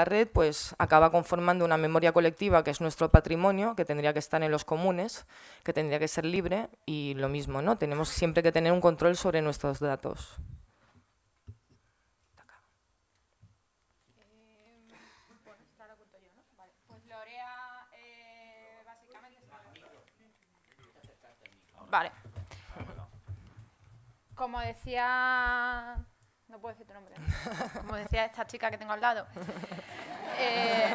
La red pues, acaba conformando una memoria colectiva que es nuestro patrimonio, que tendría que estar en los comunes, que tendría que ser libre y lo mismo, ¿no? Tenemos siempre que tener un control sobre nuestros datos. Como decía no puedo decir tu nombre, como decía esta chica que tengo al lado. Eh,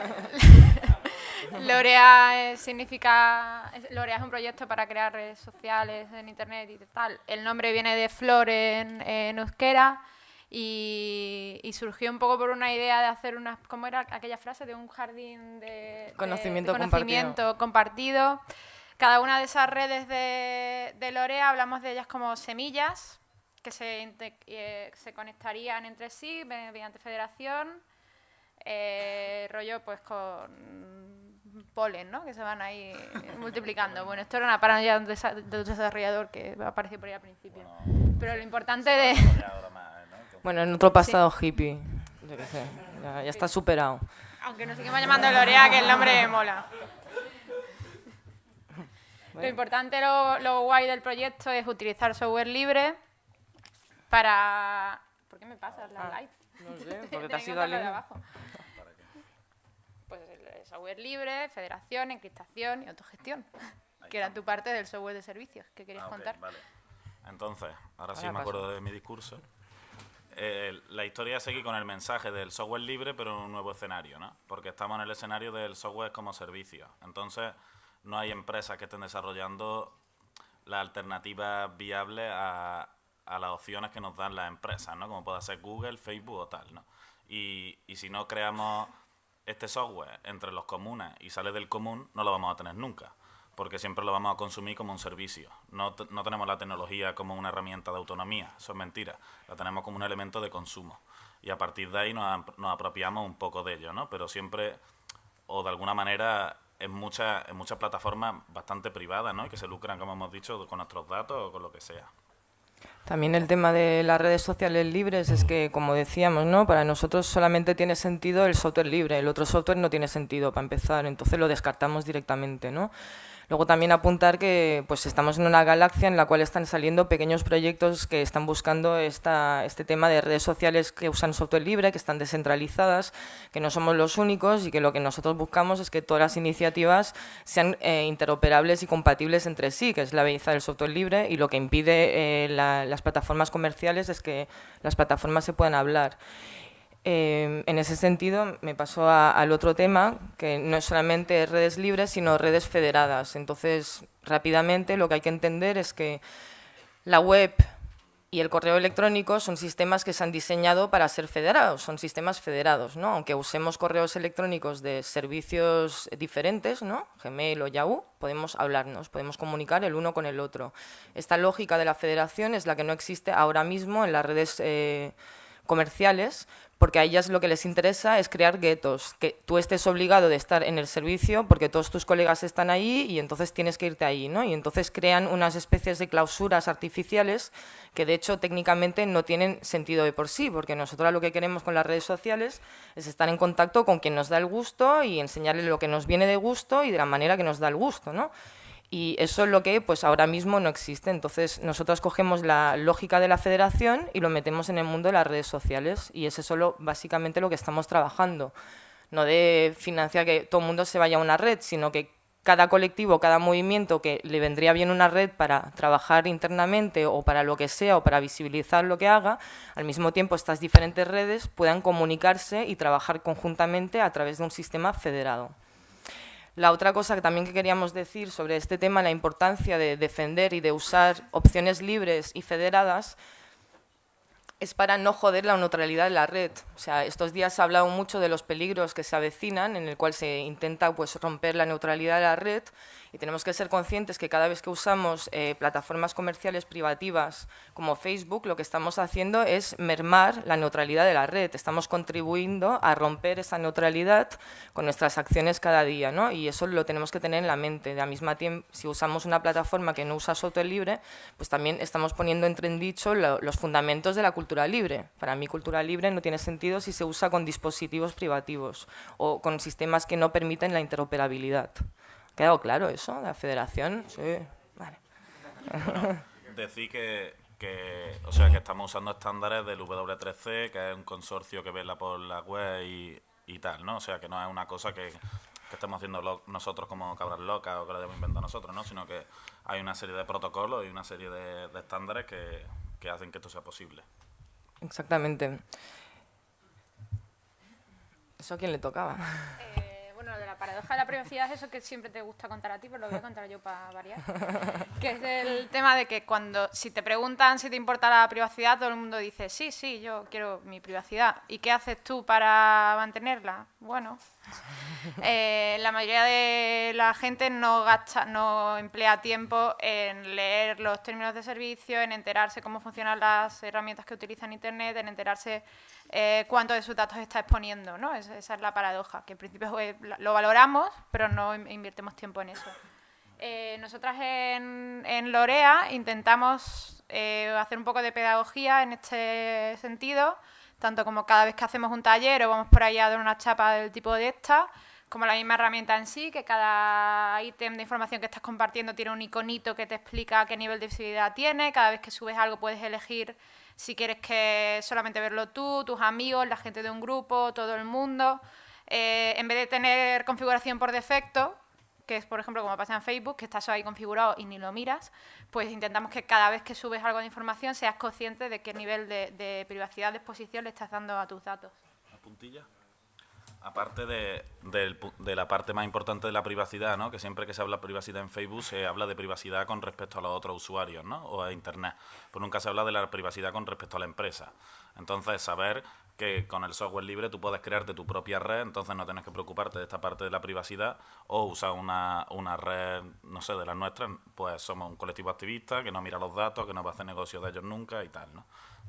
Lorea significa, Lorea es un proyecto para crear redes sociales en internet y tal. El nombre viene de flor en, euskera y, surgió un poco por una idea de hacer una... ¿cómo era aquella frase? De un jardín de conocimiento, conocimiento compartido. Cada una de esas redes de Lorea hablamos de ellas como semillas que eh, se, conectarían entre sí mediante federación, eh, rollo pues con polen, ¿no? Que se van ahí multiplicando. bueno, esto era una paranoia de un desarrollador que apareció por ahí al principio. Pero lo importante de... bueno, en otro pasado hippie, ya, está superado. Aunque nos sigamos llamando Lorea, que el nombre mola. Lo importante, lo, lo guay del proyecto es utilizar software libre para... ¿Por qué me pasas la ah, light? No sé, porque te has ido al abajo. Pues el software libre, federación, encriptación y autogestión, que eran tu parte del software de servicios que querías ah, contar. Entonces, ahora, sí me acuerdo de mi discurso. la historia sigue con el mensaje del software libre, pero en un nuevo escenario, ¿no? Porque estamos en el escenario del software como servicio. Entonces, no hay empresas que estén desarrollando la alternativa viable a, a las opciones que nos dan las empresas, ¿no? Como puede ser Google, Facebook o tal, ¿no? Y, si no creamos este software entre los comunes y sale del común, no lo vamos a tener nunca, porque siempre lo vamos a consumir como un servicio. No, tenemos la tecnología como una herramienta de autonomía, eso es mentira, la tenemos como un elemento de consumo. Y a partir de ahí nos, apropiamos un poco de ello, ¿no? Pero siempre, o de alguna manera, en muchas, en muchas plataformas bastante privadas, ¿no? Y que se lucran, como hemos dicho, con nuestros datos o con lo que sea. También el tema de las redes sociales libres es que, como decíamos, ¿no? para nosotros solamente tiene sentido el software libre, el otro software no tiene sentido para empezar, entonces lo descartamos directamente. ¿no? Luego también apuntar que pues estamos en una galaxia en la cual están saliendo pequeños proyectos que están buscando esta, este tema de redes sociales que usan software libre, que están descentralizadas, que no somos los únicos y que lo que nosotros buscamos es que todas las iniciativas sean eh, interoperables y compatibles entre sí, que es la belleza del software libre y lo que impide eh, las plataformas comerciales es que las plataformas se puedan hablar. Em, en ese sentido, me paso al otro tema, que no es solamente redes libres, sino redes federadas. Entonces, rápidamente, lo que hay que entender es que la web y el correo electrónico son sistemas que se han diseñado para ser federados, son sistemas federados, ¿no? Aunque usemos correos electrónicos de servicios diferentes, ¿no? Gmail o Yahoo, podemos hablarnos, podemos comunicar el uno con el otro. Esta lógica de la federación es la que no existe ahora mismo en las redes eh, comerciales, porque a ellas lo que les interesa es crear guetos, que tú estés obligado de estar en el servicio porque todos tus colegas están ahí y entonces tienes que irte ahí, ¿no? Y entonces crean unas especies de clausuras artificiales que de hecho técnicamente no tienen sentido de por sí, porque nosotros lo que queremos con las redes sociales es estar en contacto con quien nos da el gusto y enseñarle lo que nos viene de gusto y de la manera que nos da el gusto, ¿no? Y eso es lo que pues ahora mismo no existe. Entonces nosotros cogemos la lógica de la federación y lo metemos en el mundo de las redes sociales. Y es eso básicamente lo que estamos trabajando. No de financiar que todo el mundo se vaya a una red, sino que cada colectivo, cada movimiento que le vendría bien una red para trabajar internamente o para lo que sea o para visibilizar lo que haga, al mismo tiempo estas diferentes redes puedan comunicarse y trabajar conjuntamente a través de un sistema federado. La otra cosa que también queríamos decir sobre este tema, la importancia de defender y de usar opciones libres y federadas, es para no joder la neutralidad de la red. O sea, estos días se ha hablado mucho de los peligros que se avecinan, en el cual se intenta pues, romper la neutralidad de la red y tenemos que ser conscientes que cada vez que usamos eh, plataformas comerciales privativas como Facebook, lo que estamos haciendo es mermar la neutralidad de la red. Estamos contribuyendo a romper esa neutralidad con nuestras acciones cada día, Y eso lo tenemos que tener en la mente. De la misma tiempo, si usamos una plataforma que no usa software libre, pues también estamos poniendo en dicho los fundamentos de la cultura libre. Para mí, cultura libre no tiene sentido si se usa con dispositivos privativos o con sistemas que no permiten la interoperabilidad. ¿Quedó claro eso? ¿La federación? Sí, vale. decir que, o sea, que estamos usando estándares del W3C, que es un consorcio que vela por la web y, tal, ¿no? O sea, que no es una cosa que, estemos haciendo nosotros como cabras locas o que lo hayamos inventado nosotros, ¿no? Sino que hay una serie de protocolos y una serie de, estándares que, hacen que esto sea posible. Exactamente. ¿Eso a quién le tocaba? Eh, de la paradoja de la privacidad es eso que siempre te gusta contar a ti, pero lo voy a contar yo para variar. Que es el tema de que cuando, si te preguntan si te importa la privacidad, todo el mundo dice, sí, sí, yo quiero mi privacidad. ¿Y qué haces tú para mantenerla? Bueno, eh, la mayoría de la gente no gasta, no emplea tiempo en leer los términos de servicio, en enterarse cómo funcionan las herramientas que utilizan Internet, en enterarse eh, cuánto de sus datos está exponiendo, ¿no? esa es la paradoja, que en principio es lo valoramos, pero no invertimos tiempo en eso. Eh, nosotras en, Lorea intentamos eh, hacer un poco de pedagogía en este sentido, tanto como cada vez que hacemos un taller o vamos por ahí a dar una chapa del tipo de esta, como la misma herramienta en sí, que cada ítem de información que estás compartiendo tiene un iconito que te explica qué nivel de visibilidad tiene, cada vez que subes algo puedes elegir si quieres que solamente verlo tú, tus amigos, la gente de un grupo, todo el mundo. Eh, en vez de tener configuración por defecto, que es, por ejemplo, como pasa en Facebook, que estás ahí configurado y ni lo miras, pues intentamos que cada vez que subes algo de información seas consciente de qué nivel de, privacidad de exposición le estás dando a tus datos. A puntilla? Aparte de, la parte más importante de la privacidad, ¿no? que siempre que se habla de privacidad en Facebook se habla de privacidad con respecto a los otros usuarios ¿no? o a Internet, Pues nunca se habla de la privacidad con respecto a la empresa. Entonces, saber que con el software libre tú puedes crearte tu propia red, entonces no tienes que preocuparte de esta parte de la privacidad o usar una, una red, no sé, de las nuestras, pues somos un colectivo activista que no mira los datos, que no va a hacer negocio de ellos nunca y tal, ¿no?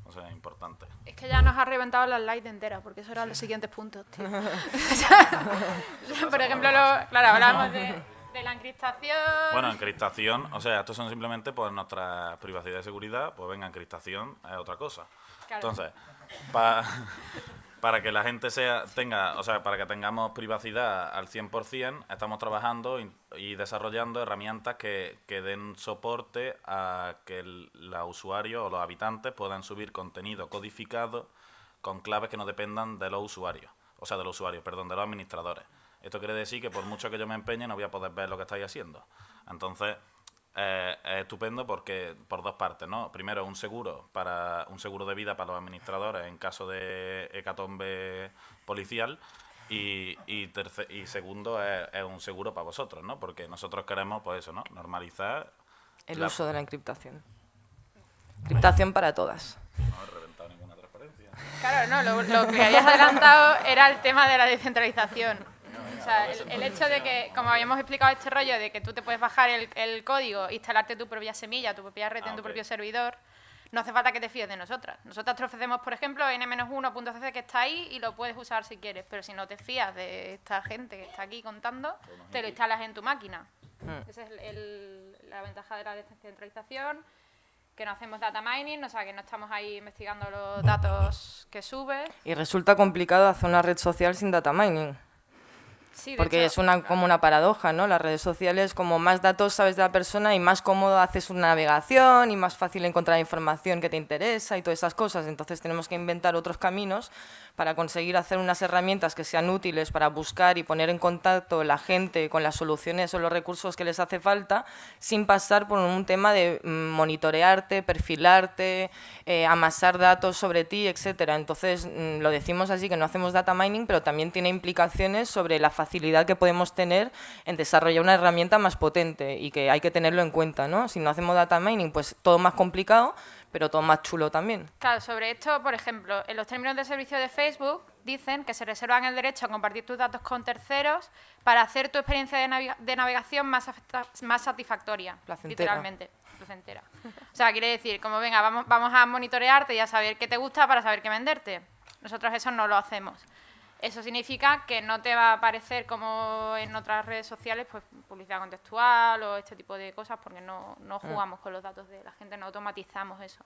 O sea, es importante. Es que ya nos ha reventado la slide entera, porque eso era los siguientes puntos, tío. Por ejemplo, claro, hablamos de... la encriptación. Bueno, encriptación, o sea, estos son simplemente pues nuestra privacidad y seguridad, pues venga, encriptación es otra cosa. Entonces, para que la gente sea, tenga, o sea, para que tengamos privacidad al 100%, estamos trabajando y, desarrollando herramientas que, que, den soporte a que los usuarios o los habitantes puedan subir contenido codificado con claves que no dependan de los usuarios, o sea, de los usuarios, perdón, de los administradores. Esto quiere decir que por mucho que yo me empeñe no voy a poder ver lo que estáis haciendo. Entonces, eh, es estupendo porque por dos partes, ¿no? Primero, un seguro para un seguro de vida para los administradores en caso de hecatombe policial. Y, y, y segundo, es, un seguro para vosotros, ¿no? Porque nosotros queremos, pues eso, ¿no? Normalizar... El uso de la encriptación. Encriptación para todas. No he reventado ninguna transparencia. Claro, lo, lo que habías adelantado era el tema de la descentralización. O sea, el, hecho de que, como habíamos explicado este rollo, de que tú te puedes bajar el, código, instalarte tu propia semilla, tu propia red en ah, tu propio servidor, no hace falta que te fíes de nosotras. Nosotras te ofrecemos, por ejemplo, n-1.cc que está ahí y lo puedes usar si quieres, pero si no te fías de esta gente que está aquí contando, te lo instalas en tu máquina. Hmm. Esa es el, la ventaja de la descentralización que no hacemos data mining, o sea, que no estamos ahí investigando los datos que subes. Y resulta complicado hacer una red social sin data mining porque es una, como una paradoja, ¿no? Las redes sociales, como más datos sabes de la persona y más cómodo haces una navegación y más fácil encontrar información que te interesa y todas esas cosas. Entonces tenemos que inventar otros caminos para conseguir hacer unas herramientas que sean útiles para buscar y poner en contacto la gente con las soluciones o los recursos que les hace falta sin pasar por un tema de mm, monitorearte, perfilarte, eh, amasar datos sobre ti, etcétera. Entonces mm, lo decimos así que no hacemos data mining, pero también tiene implicaciones sobre la facilidad facilidad que podemos tener en desarrollar una herramienta más potente y que hay que tenerlo en cuenta, ¿no? Si no hacemos data mining, pues todo más complicado, pero todo más chulo también. Claro, sobre esto, por ejemplo, en los términos de servicio de Facebook dicen que se reservan el derecho a compartir tus datos con terceros para hacer tu experiencia de, navegación más, más satisfactoria, placentera. literalmente, placentera. O sea, quiere decir, como venga, vamos, vamos a monitorearte y a saber qué te gusta para saber qué venderte. Nosotros eso no lo hacemos. Eso significa que no te va a aparecer como en otras redes sociales, pues publicidad contextual o este tipo de cosas, porque no, no jugamos con los datos de la gente, no automatizamos eso.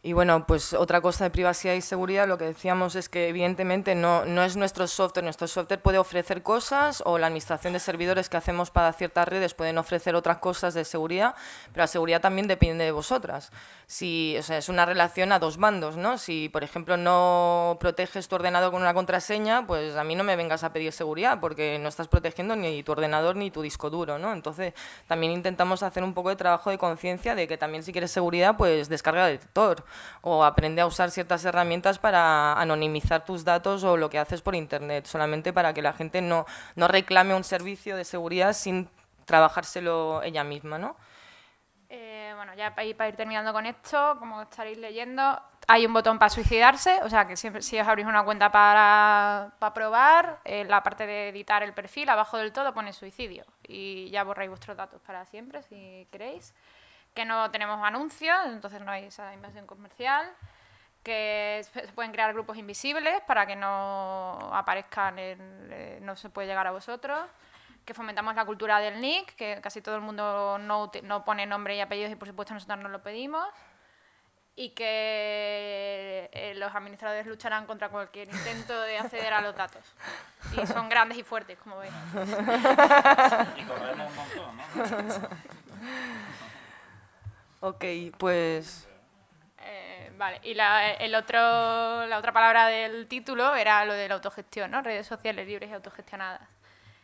Y bueno, pues otra cosa de privacidad y seguridad, lo que decíamos es que evidentemente no, no es nuestro software. Nuestro software puede ofrecer cosas o la administración de servidores que hacemos para ciertas redes pueden ofrecer otras cosas de seguridad, pero la seguridad también depende de vosotras. Si, o sea, es una relación a dos bandos, ¿no? Si, por ejemplo, no proteges tu ordenador con una contraseña, pues a mí no me vengas a pedir seguridad porque no estás protegiendo ni tu ordenador ni tu disco duro, ¿no? Entonces, también intentamos hacer un poco de trabajo de conciencia de que también si quieres seguridad, pues descarga el detector o aprende a usar ciertas herramientas para anonimizar tus datos o lo que haces por Internet, solamente para que la gente no, no reclame un servicio de seguridad sin trabajárselo ella misma, ¿no? Eh, bueno, ya para ir, terminando con esto, como estaréis leyendo, hay un botón para suicidarse, o sea que si os abrís una cuenta para, para probar, eh, la parte de editar el perfil, abajo del todo pone suicidio y ya borráis vuestros datos para siempre si queréis que no tenemos anuncios, entonces no hay esa invasión comercial, que se pueden crear grupos invisibles para que no aparezcan, eh, no se puede llegar a vosotros, que fomentamos la cultura del nick, que casi todo el mundo no, no pone nombre y apellidos y por supuesto nosotros no lo pedimos y que eh, los administradores lucharán contra cualquier intento de acceder a los datos. Y son grandes y fuertes, como veis. Ok, pues... Eh, vale, y la, el otro, la otra palabra del título era lo de la autogestión, ¿no? Redes sociales libres y autogestionadas.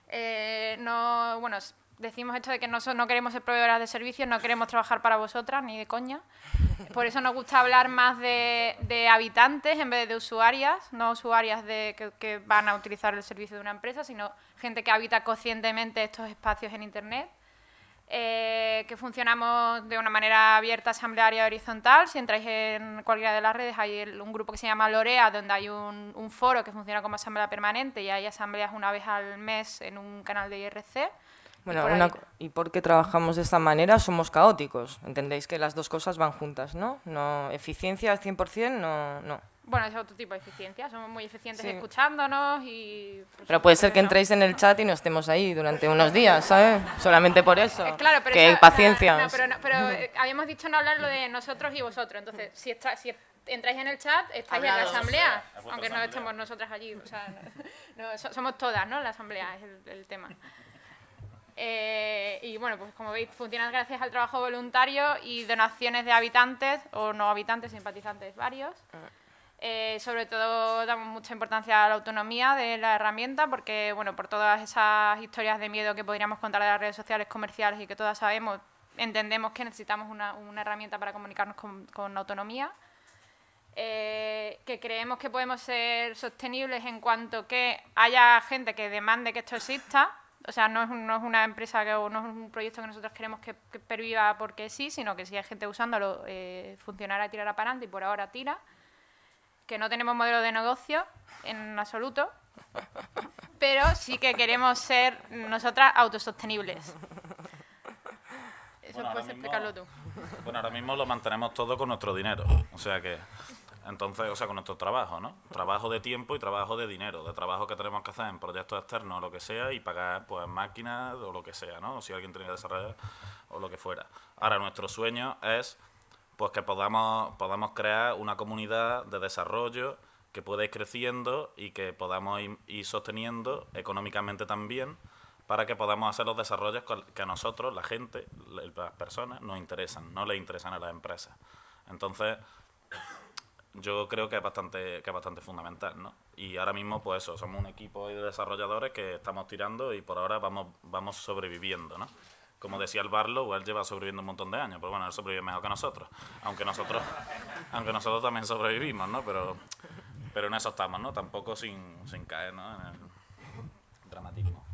Eh, no, bueno, decimos esto de que no, no queremos ser proveedoras de servicios, no queremos trabajar para vosotras, ni de coña. Por eso nos gusta hablar más de, habitantes en vez de usuarias, no usuarias de, que, van a utilizar el servicio de una empresa, sino gente que habita conscientemente estos espacios en Internet. Eh, que funcionamos de una manera abierta, asamblearia, horizontal. Si entráis en cualquiera de las redes, hay un grupo que se llama Lorea, donde hay un, foro que funciona como asamblea permanente y hay asambleas una vez al mes en un canal de IRC. Bueno, y por, qué trabajamos de esta manera? Somos caóticos. Entendéis que las dos cosas van juntas, ¿no? no eficiencia al 100%, no. no. Bueno, es otro tipo de eficiencia. Somos muy eficientes escuchándonos y... Pues, pero puede ser que entréis en el chat y no estemos ahí durante unos días, ¿sabes? Solamente por eso. Eh, claro, pero... Que paciencia. pero, eh, habíamos dicho no hablar de nosotros y vosotros. Entonces, si, está, entráis en el chat, estáis en la asamblea, aunque no estemos nosotras allí. O sea, somos todas, ¿no? La asamblea es el, tema. Eh, y bueno, pues como veis, funciona gracias al trabajo voluntario y donaciones de habitantes o no habitantes, simpatizantes varios. Ah. Eh, sobre todo damos mucha importancia a la autonomía de la herramienta porque, bueno, por todas esas historias de miedo que podríamos contar de las redes sociales comerciales y que todas sabemos, entendemos que necesitamos una, herramienta para comunicarnos con, autonomía. Eh, que creemos que podemos ser sostenibles en cuanto que haya gente que demande que esto exista. O sea, no es, una empresa que, o no es un proyecto que nosotros queremos que, perviva porque sí, sino que si hay gente usándolo, eh, funcionará y tirará para adelante y por ahora tira que no tenemos modelo de negocio en absoluto, pero sí que queremos ser nosotras autosostenibles. Eso bueno, puedes explicarlo tú. Bueno, ahora mismo lo mantenemos todo con nuestro dinero, o sea que entonces, o sea, con nuestro trabajo, ¿no? Trabajo de tiempo y trabajo de dinero, de trabajo que tenemos que hacer en proyectos externos o lo que sea y pagar pues máquinas o lo que sea, ¿no? O si alguien tiene que desarrollar o lo que fuera. Ahora, nuestro sueño es pues que podamos, podamos crear una comunidad de desarrollo que pueda ir creciendo y que podamos ir, sosteniendo económicamente también para que podamos hacer los desarrollos que a nosotros, la gente, las personas, nos interesan, no les interesan a las empresas. Entonces, yo creo que es bastante, que es bastante fundamental, ¿no? Y ahora mismo, pues eso, somos un equipo de desarrolladores que estamos tirando y por ahora vamos, vamos sobreviviendo, ¿no? como decía el Barlow, él lleva sobreviviendo un montón de años, pero bueno, él sobrevive mejor que nosotros, aunque nosotros, aunque nosotros también sobrevivimos, ¿no? Pero, pero en eso estamos, ¿no? Tampoco sin, caer, ¿no? En el dramatismo.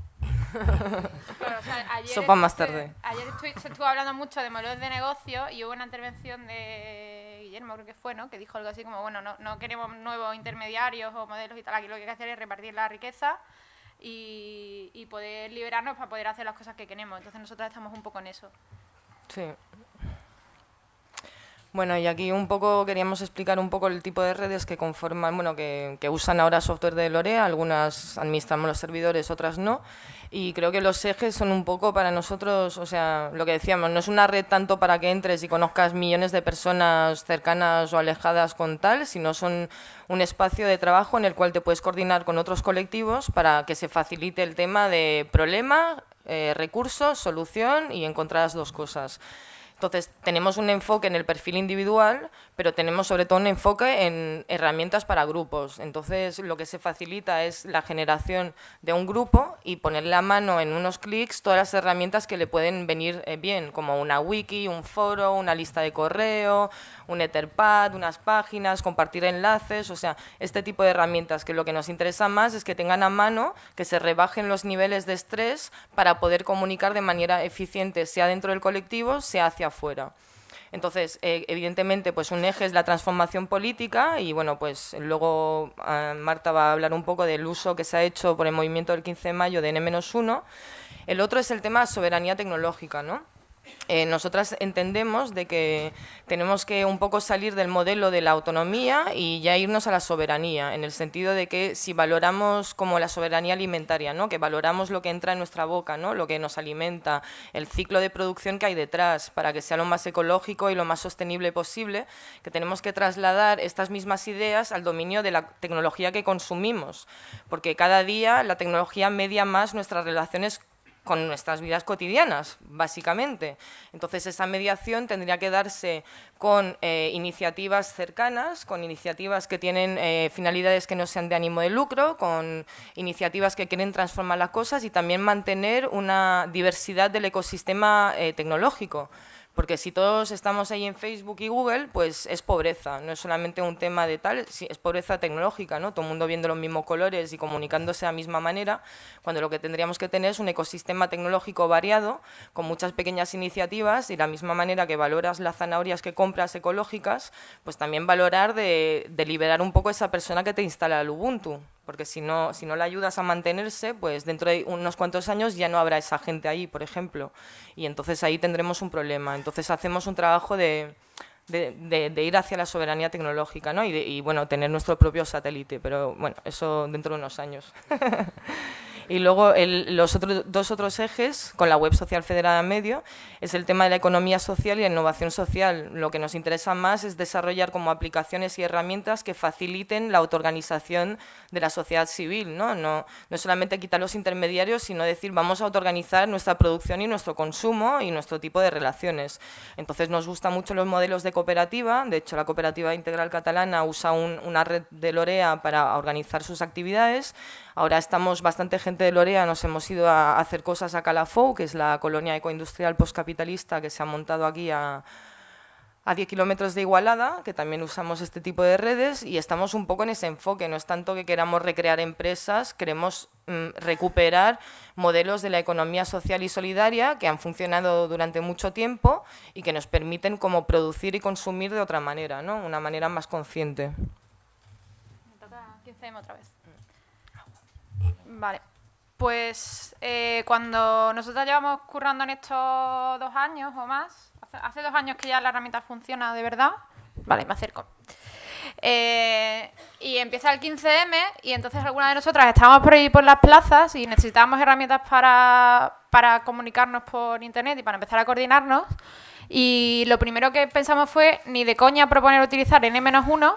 ayer más tarde. Se, ayer se estuvo hablando mucho de modelos de negocio y hubo una intervención de Guillermo, creo que fue, ¿no? Que dijo algo así como, bueno, no, no queremos nuevos intermediarios o modelos y tal, aquí lo que hay que hacer es repartir la riqueza y, poder liberarnos para poder hacer las cosas que queremos. Entonces nosotros estamos un poco en eso. Sí, bueno, y aquí un poco queríamos explicar un poco el tipo de redes que conforman, bueno, que, usan ahora software de Lorea, algunas administramos los servidores, otras no, y creo que los ejes son un poco para nosotros, o sea, lo que decíamos, no es una red tanto para que entres y conozcas millones de personas cercanas o alejadas con tal, sino son un espacio de trabajo en el cual te puedes coordinar con otros colectivos para que se facilite el tema de problema, eh, recursos, solución y encontrar dos cosas. Entonces, tenemos un enfoque en el perfil individual, pero tenemos sobre todo un enfoque en herramientas para grupos. Entonces, lo que se facilita es la generación de un grupo y poner la mano en unos clics todas las herramientas que le pueden venir eh, bien, como una wiki, un foro, una lista de correo, un Etherpad, unas páginas, compartir enlaces, o sea, este tipo de herramientas que lo que nos interesa más es que tengan a mano, que se rebajen los niveles de estrés para poder comunicar de manera eficiente, sea dentro del colectivo, sea hacia afuera. Entonces, eh, evidentemente, pues un eje es la transformación política y bueno, pues luego ah, Marta va a hablar un poco del uso que se ha hecho por el movimiento del 15 de mayo de N-1. El otro es el tema de soberanía tecnológica, ¿no? Eh, nosotras entendemos de que tenemos que un poco salir del modelo de la autonomía y ya irnos a la soberanía, en el sentido de que si valoramos como la soberanía alimentaria, ¿no? que valoramos lo que entra en nuestra boca, ¿no? lo que nos alimenta, el ciclo de producción que hay detrás, para que sea lo más ecológico y lo más sostenible posible, que tenemos que trasladar estas mismas ideas al dominio de la tecnología que consumimos, porque cada día la tecnología media más nuestras relaciones con nuestras vidas cotidianas, básicamente. Entonces, esa mediación tendría que darse con eh, iniciativas cercanas, con iniciativas que tienen eh, finalidades que no sean de ánimo de lucro, con iniciativas que quieren transformar las cosas y también mantener una diversidad del ecosistema eh, tecnológico. Porque si todos estamos ahí en Facebook y Google, pues es pobreza, no es solamente un tema de tal, es pobreza tecnológica, ¿no? Todo el mundo viendo los mismos colores y comunicándose de la misma manera, cuando lo que tendríamos que tener es un ecosistema tecnológico variado, con muchas pequeñas iniciativas y la misma manera que valoras las zanahorias que compras ecológicas, pues también valorar de, liberar un poco esa persona que te instala el Ubuntu porque si no, si no la ayudas a mantenerse, pues dentro de unos cuantos años ya no habrá esa gente ahí, por ejemplo, y entonces ahí tendremos un problema. Entonces hacemos un trabajo de, ir hacia la soberanía tecnológica, ¿no? Y, y bueno, tener nuestro propio satélite, pero bueno, eso dentro de unos años. Y luego los otros dos otros ejes, con la web social federada en medio, es el tema de la economía social y la innovación social. Lo que nos interesa más es desarrollar como aplicaciones y herramientas que faciliten la autoorganización de la sociedad civil. No, no, solamente quitar los intermediarios, sino decir vamos a autoorganizar nuestra producción y nuestro consumo y nuestro tipo de relaciones. Entonces nos gustan mucho los modelos de cooperativa. De hecho, la cooperativa integral catalana usa una red de Lorea para organizar sus actividades Ahora estamos bastante gente de Lorea, nos hemos ido a hacer cosas a Calafou, que es la colonia ecoindustrial postcapitalista que se ha montado aquí a, 10 kilómetros de Igualada, que también usamos este tipo de redes, y estamos un poco en ese enfoque. No es tanto que queramos recrear empresas, queremos mm, recuperar modelos de la economía social y solidaria que han funcionado durante mucho tiempo y que nos permiten como producir y consumir de otra manera, ¿no? una manera más consciente. Me toca 15 otra vez. Vale. Pues eh, cuando nosotros llevamos currando en estos dos años o más, hace, dos años que ya la herramienta funciona de verdad. Vale, me acerco. Eh, y empieza el 15M y entonces algunas de nosotras estábamos por ahí por las plazas y necesitábamos herramientas para, para comunicarnos por internet y para empezar a coordinarnos. Y lo primero que pensamos fue ni de coña proponer utilizar N-1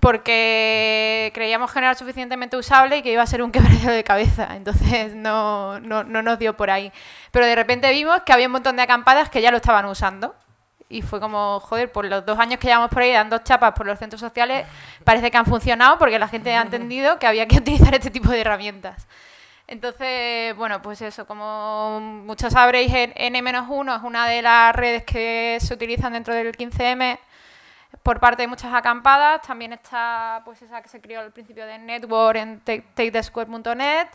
porque creíamos que era suficientemente usable y que iba a ser un quebradero de cabeza. Entonces no, no, no, nos dio por ahí. Pero de repente vimos que había un montón de acampadas que ya lo estaban usando. Y fue como, joder, por los dos años que llevamos por ahí dando chapas por los centros sociales, parece que han funcionado porque la gente ha entendido que había que utilizar este tipo de herramientas. Entonces, bueno, pues eso, como muchos sabréis, N-1 es una de las redes que se utilizan dentro del 15M por parte de muchas acampadas. También está pues esa que se crió al principio de Network en takethesquare.net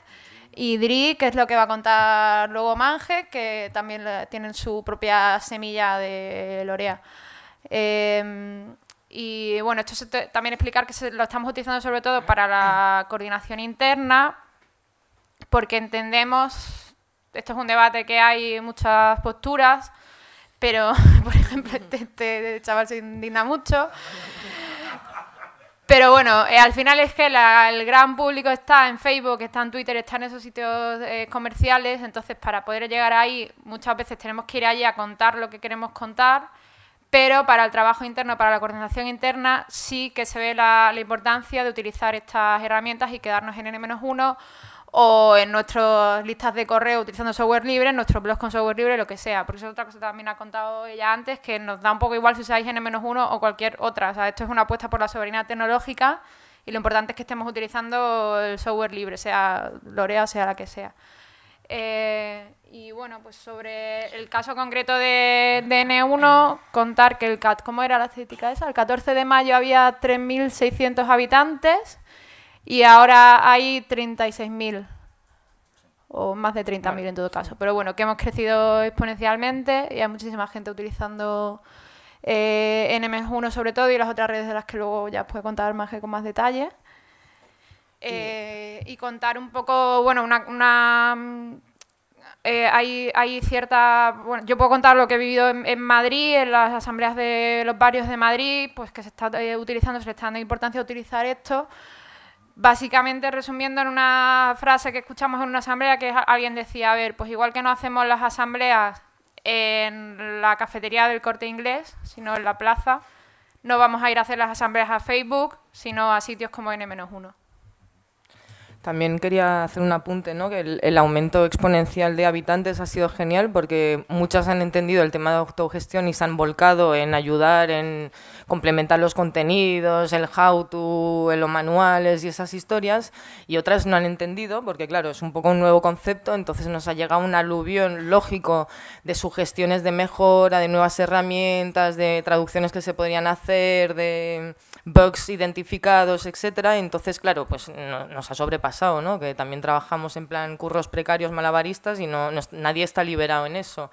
y DRI, que es lo que va a contar luego Mange, que también tienen su propia semilla de Lorea. Em, y bueno, esto se también explicar que lo estamos utilizando sobre todo para la coordinación interna, porque entendemos, esto es un debate que hay muchas posturas, pero por ejemplo este, este, chaval se indigna mucho. Pero bueno, eh, al final es que el gran público está en Facebook, está en Twitter, está en esos sitios eh, comerciales, entonces para poder llegar ahí muchas veces tenemos que ir allí a contar lo que queremos contar, pero para el trabajo interno, para la coordinación interna, sí que se ve la, la importancia de utilizar estas herramientas y quedarnos en N-1 o en nuestras listas de correo utilizando software libre, en nuestros blogs con software libre, lo que sea. por eso es otra cosa que también ha contado ella antes, que nos da un poco igual si usáis N-1 o cualquier otra. O sea, esto es una apuesta por la soberanía tecnológica y lo importante es que estemos utilizando el software libre, sea Lorea, o sea la que sea. Eh, y bueno, pues sobre el caso concreto de, N1, contar que el CAT, ¿cómo era la estética esa? El 14 de mayo había 3.600 habitantes y ahora hay 36.000 o más de 30.000 en todo caso. Pero bueno, que hemos crecido exponencialmente y hay muchísima gente utilizando eh, 1 sobre todo y las otras redes de las que luego ya os puedo contar más que con más detalle. y eh, contar un poco, bueno, una... Mm, eh, hay, hay, cierta... Bueno, yo puedo contar lo que he vivido en, en, Madrid, en las asambleas de los barrios de Madrid, pues que se está eh, utilizando, se le está dando importancia a utilizar esto básicamente resumiendo en una frase que escuchamos en una asamblea, que alguien decía, a ver, pues igual que no hacemos las asambleas en la cafetería del corte inglés, sino en la plaza, no vamos a ir a hacer las asambleas a Facebook, sino a sitios como N-1. También quería hacer un apunte, ¿no? que el, el, aumento exponencial de habitantes ha sido genial porque muchas han entendido el tema de autogestión y se han volcado en ayudar, en complementar los contenidos, el how-to, los manuales y esas historias, y otras no han entendido porque, claro, es un poco un nuevo concepto, entonces nos ha llegado un aluvión lógico de sugestiones de mejora, de nuevas herramientas, de traducciones que se podrían hacer, de bugs identificados, etcétera. Entonces, claro, pues nos ha sobrepasado, ¿no? Que también trabajamos en plan curros precarios malabaristas y no, nadie está liberado en eso.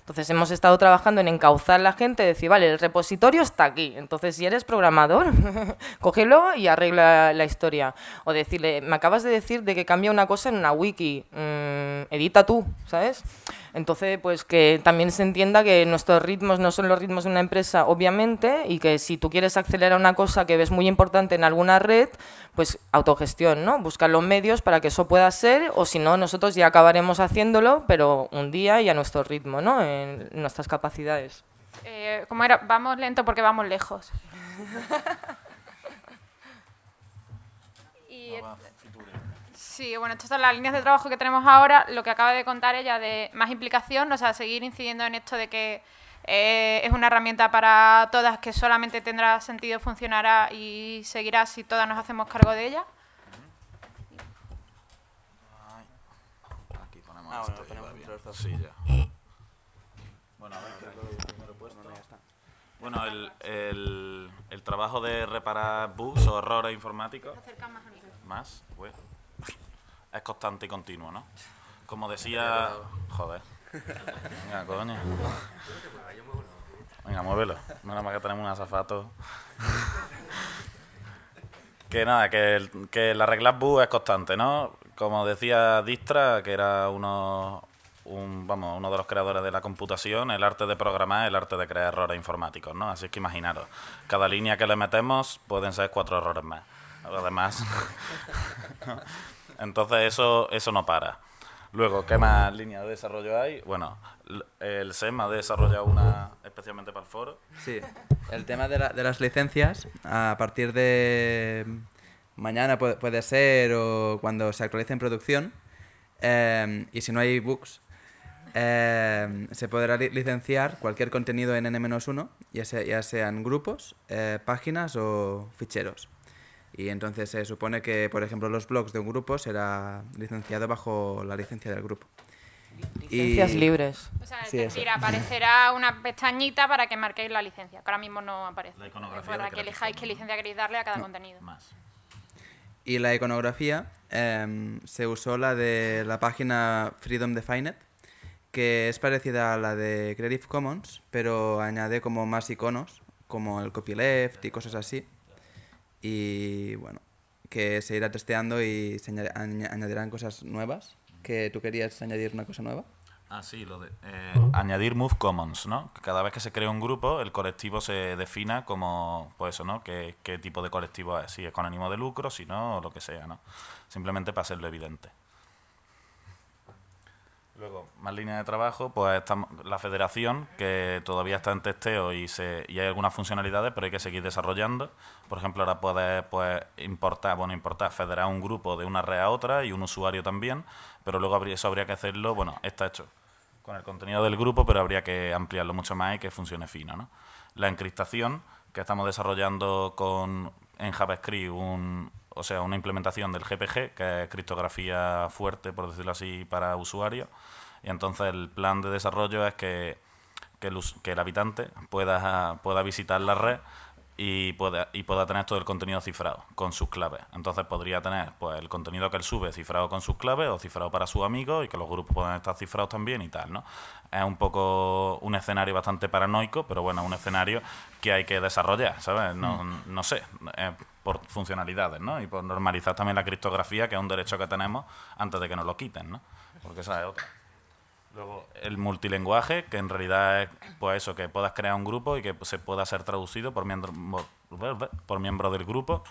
Entonces hemos estado trabajando en encauzar a la gente, decir, vale, el repositorio está aquí, entonces si eres programador, cógelo y arregla la historia. O decirle, me acabas de decir de que cambia una cosa en una wiki, mm, edita tú, ¿sabes? Entonces, pues que también se entienda que nuestros ritmos no son los ritmos de una empresa, obviamente, y que si tú quieres acelerar una cosa que ves muy importante en alguna red, pues autogestión, ¿no? Buscar los medios para que eso pueda ser, o si no, nosotros ya acabaremos haciéndolo, pero un día y a nuestro ritmo, ¿no? En nuestras capacidades. Eh, Como era? Vamos lento porque vamos lejos. y, Sí, bueno, estas son las líneas de trabajo que tenemos ahora. Lo que acaba de contar ella de más implicación, o sea, seguir incidiendo en esto de que eh, es una herramienta para todas que solamente tendrá sentido, funcionará y seguirá si todas nos hacemos cargo de ella. Aquí ponemos ah, esto bueno, bueno, el, el, trabajo de reparar bugs o errores informáticos. Más, pues es constante y continuo, ¿no? Como decía... Joder. Venga, coño. Venga, muévelo. Menos mal que tenemos un azafato. que nada, que, que la regla BU es constante, ¿no? Como decía Distra, que era uno, vamos, uno de los creadores de la computación, el arte de programar, el arte de crear errores informáticos, ¿no? Así que imaginaros, cada línea que le metemos pueden ser cuatro errores más. Además, Entonces eso, eso no para. Luego, ¿qué más líneas de desarrollo hay? Bueno, el SEM ha desarrollado una especialmente para el foro. Sí, el tema de, las licencias, a partir de mañana puede, ser o cuando se actualice en producción, eh, y si no hay bugs, eh, se podrá licenciar cualquier contenido en N-1, ya, ya sean grupos, eh, páginas o ficheros. Y entonces se supone que, por ejemplo, los blogs de un grupo será licenciado bajo la licencia del grupo. Licencias libres. O es decir, aparecerá una pestañita para que marquéis la licencia, que ahora mismo no aparece. La iconografía. Para que, elijáis qué licencia queréis darle a cada contenido. Más. Y la iconografía em, se usó la de la página Freedom Defined, que es parecida a la de Creative Commons, pero añade como más iconos, como el copyleft y cosas así. Y bueno, que se irá testeando y se añadirán cosas nuevas. Que tú querías añadir una cosa nueva. Ah, sí, lo de eh, añadir Move Commons, ¿no? Cada vez que se crea un grupo, el colectivo se defina como, pues eso, ¿no? ¿Qué, qué tipo de colectivo es? Si es con ánimo de lucro, si no, lo que sea, ¿no? Simplemente para hacerlo evidente. Luego, más líneas de trabajo, pues está la federación, que todavía está en testeo y, hay algunas funcionalidades, pero hay que seguir desarrollando. Por ejemplo, ahora puedes pues, importar, bueno, importar, federar un grupo de una red a otra y un usuario también, pero luego habría, eso habría que hacerlo, bueno, está hecho con el contenido del grupo, pero habría que ampliarlo mucho más y que funcione fino. ¿no? La encriptación, que estamos desarrollando con, en JavaScript un, o sea, una implementación del GPG, que es criptografía fuerte, por decirlo así, para usuarios. Y entonces el plan de desarrollo es que, que, el, habitante pueda, pueda visitar la red y pueda, y pueda tener todo el contenido cifrado con sus claves. Entonces podría tener pues, el contenido que él sube cifrado con sus claves o cifrado para sus amigos y que los grupos puedan estar cifrados también y tal, ¿no? Es un poco un escenario bastante paranoico, pero bueno, un escenario que hay que desarrollar, ¿sabes? No, sé por funcionalidades, ¿no? Y por normalizar también la criptografía, que es un derecho que tenemos antes de que nos lo quiten, ¿no? Porque esa es otra. Luego, el multilenguaje, que en realidad es pues eso, que puedas crear un grupo y que se pueda ser traducido por miembro, por miembro del grupo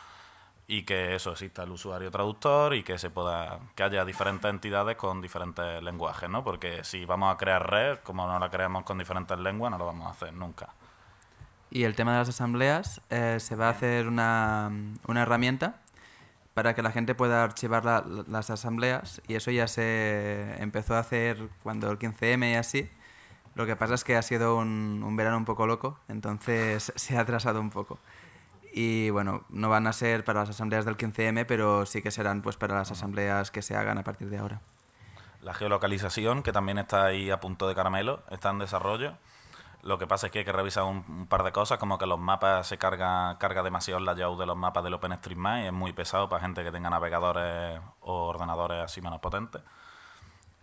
y que eso exista el usuario traductor y que se pueda que haya diferentes entidades con diferentes lenguajes, ¿no? Porque si vamos a crear red, como no la creamos con diferentes lenguas, no lo vamos a hacer nunca. Y el tema de las asambleas, eh, se va a hacer una, una, herramienta para que la gente pueda archivar las asambleas y eso ya se empezó a hacer cuando el 15M y así. Lo que pasa es que ha sido un, un verano un poco loco, entonces se ha atrasado un poco y bueno, no van a ser para las asambleas del 15M, pero sí que serán pues para las asambleas que se hagan a partir de ahora. La geolocalización, que también está ahí a punto de caramelo, está en desarrollo. Lo que pasa es que hay que revisar un, par de cosas, como que los mapas se carga, carga demasiado la layout de los mapas del OpenStreetMap y es muy pesado para gente que tenga navegadores o ordenadores así menos potentes.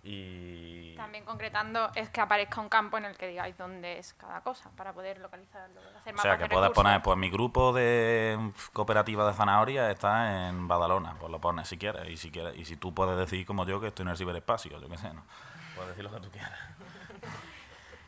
Y... También concretando es que aparezca un campo en el que digáis dónde es cada cosa para poder localizarlo. Hacer o sea, que puedes poner, pues mi grupo de cooperativa de zanahoria está en Badalona, pues lo pones si quieres. Y si quieres y si tú puedes decir como yo que estoy en el ciberespacio, yo qué sé, ¿no? Puedes decir lo que tú quieras.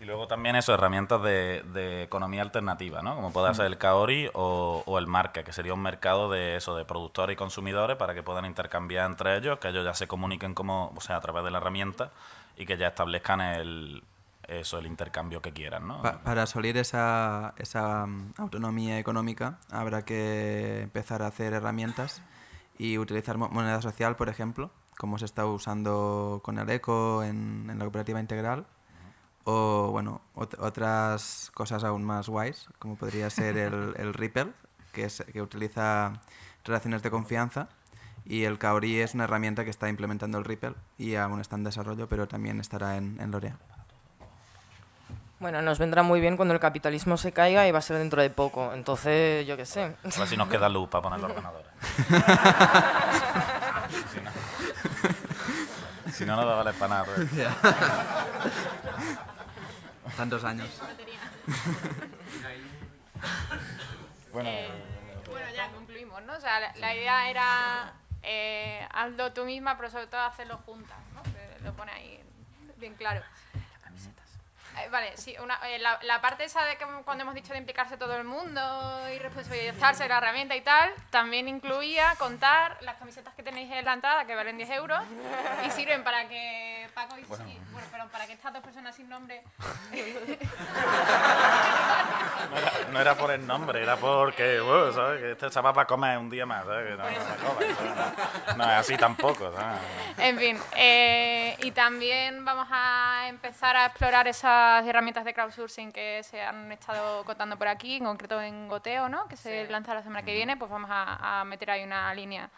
Y luego también eso, herramientas de, economía alternativa, ¿no? Como puede mm. ser el Kaori o, el Marca, que sería un mercado de eso, de productores y consumidores para que puedan intercambiar entre ellos, que ellos ya se comuniquen como, o sea, a través de la herramienta y que ya establezcan el, eso, el intercambio que quieran, ¿no? para salir esa, esa mm, autonomía económica habrá que empezar a hacer herramientas y utilizar moneda social, por ejemplo, como se está usando con el ECO en la cooperativa integral o bueno, otras cosas aún más guays, como podría ser el, el Ripple, que, utiliza relaciones de confianza, y el Kaori es una herramienta que está implementando el Ripple y aún está en desarrollo, pero también estará en, en Bueno, nos vendrá muy bien cuando el capitalismo se caiga y va a ser dentro de poco. Entonces, yo qué sé. A ver si nos queda luz para poner los ordenadores. si no, no da vale para nada. Pues. Tantos años. bueno, eh, bueno, ya concluimos, ¿no? O sea, la, idea era eh, hazlo tú misma, pero sobre todo hacerlo juntas, ¿no? lo pone ahí bien claro. Eh, vale, sí, eh, la, parte esa de que cuando hemos dicho de implicarse todo el mundo y responsabilizarse de la herramienta y tal, también incluía contar las camisetas que tenéis en la entrada, que valen 10 euros, y sirven para que Paco y bueno para que estas dos personas sin nombre... no, era, por el nombre, era porque, uh, ¿sabes? Que este comer un día más, ¿sabes? no, es así tampoco, En fin, eh, y también vamos a empezar a explorar esa herramientas de crowdsourcing que se han estado contando por aquí, en concreto en Goteo, ¿no? que se lanza la semana que viene, pues vamos a, meter ahí una línea.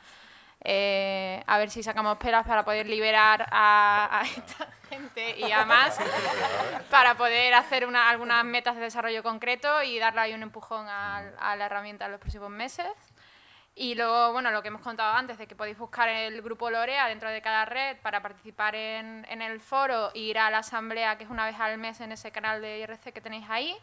Eh, a ver si sacamos peras para poder liberar a, esta gente y a más, para poder hacer una, algunas metas de desarrollo concreto y darle ahí un empujón a, a la herramienta en los próximos meses. Y luego, bueno, lo que hemos contado antes, de que podéis buscar el grupo Lorea dentro de cada red para participar en, en el foro e ir a la asamblea, que es una vez al mes en ese canal de IRC que tenéis ahí.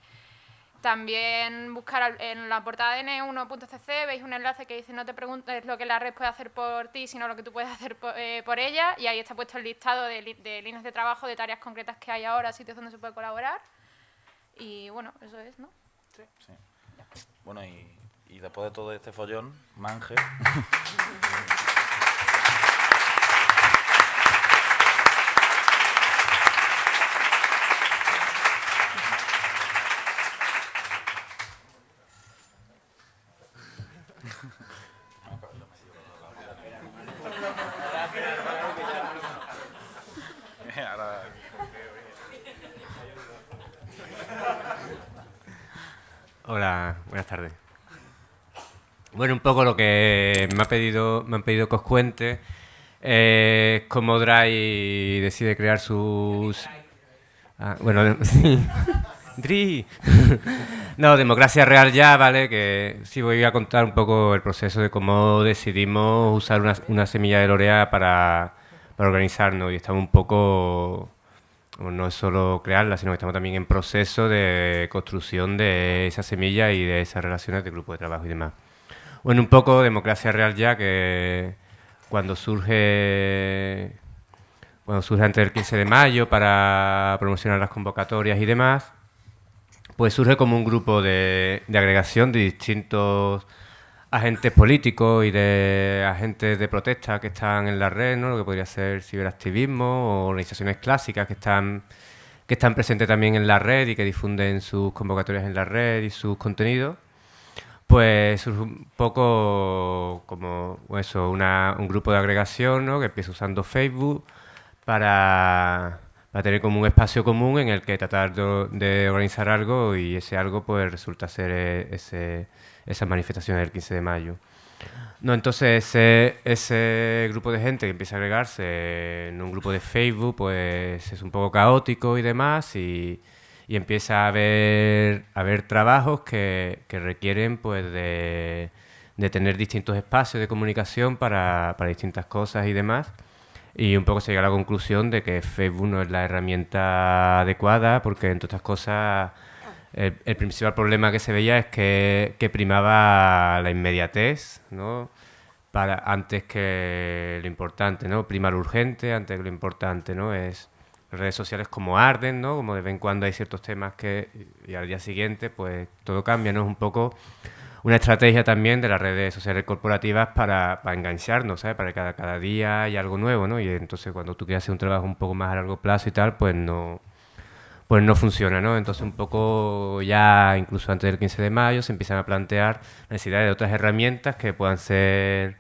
También buscar en la portada de n1.cc, veis un enlace que dice no te preguntes lo que la red puede hacer por ti, sino lo que tú puedes hacer eh, por, ella. Y ahí está puesto el listado de, de, líneas de trabajo, de tareas concretas que hay ahora, sitios donde se puede colaborar. Y bueno, eso es, ¿no? Sí. sí. Bueno, y y después de todo este follón, manje. Bueno, un poco lo que me, ha pedido, me han pedido que os cuente eh, cómo Dry decide crear sus... Ah, bueno, sí. Dri. no, democracia real ya, ¿vale? Que sí voy a contar un poco el proceso de cómo decidimos usar una, semilla de Lorea para, para, organizarnos y estamos un poco, no es solo crearla, sino que estamos también en proceso de construcción de esa semilla y de esas relaciones de grupo de trabajo y demás. Bueno, un poco democracia real ya, que cuando surge, cuando surge antes del 15 de mayo para promocionar las convocatorias y demás, pues surge como un grupo de, de agregación de distintos agentes políticos y de agentes de protesta que están en la red, ¿no? lo que podría ser ciberactivismo o organizaciones clásicas que están, que están presentes también en la red y que difunden sus convocatorias en la red y sus contenidos pues un poco como eso, un grupo de agregación ¿no? que empieza usando Facebook para, tener como un espacio común en el que tratar de, organizar algo y ese algo pues resulta ser eh, ese, esas manifestaciones del 15 de mayo. No, entonces ese, ese, grupo de gente que empieza a agregarse en un grupo de Facebook pues es un poco caótico y demás y y empieza a haber, a trabajos que, requieren pues de, tener distintos espacios de comunicación para, para, distintas cosas y demás. Y un poco se llega a la conclusión de que Facebook no es la herramienta adecuada porque entre otras cosas el, principal problema que se veía es que, que primaba la inmediatez, ¿no? Para, antes que lo importante, ¿no? Prima lo urgente antes que lo importante, ¿no? Es, redes sociales como arden, ¿no? Como de vez en cuando hay ciertos temas que y al día siguiente pues todo cambia, ¿no? Es un poco una estrategia también de las redes sociales corporativas para, para engancharnos, ¿sabes? Para que cada, día hay algo nuevo, ¿no? Y entonces cuando tú quieres hacer un trabajo un poco más a largo plazo y tal, pues no pues no funciona, ¿no? Entonces un poco ya incluso antes del 15 de mayo se empiezan a plantear la necesidad de otras herramientas que puedan ser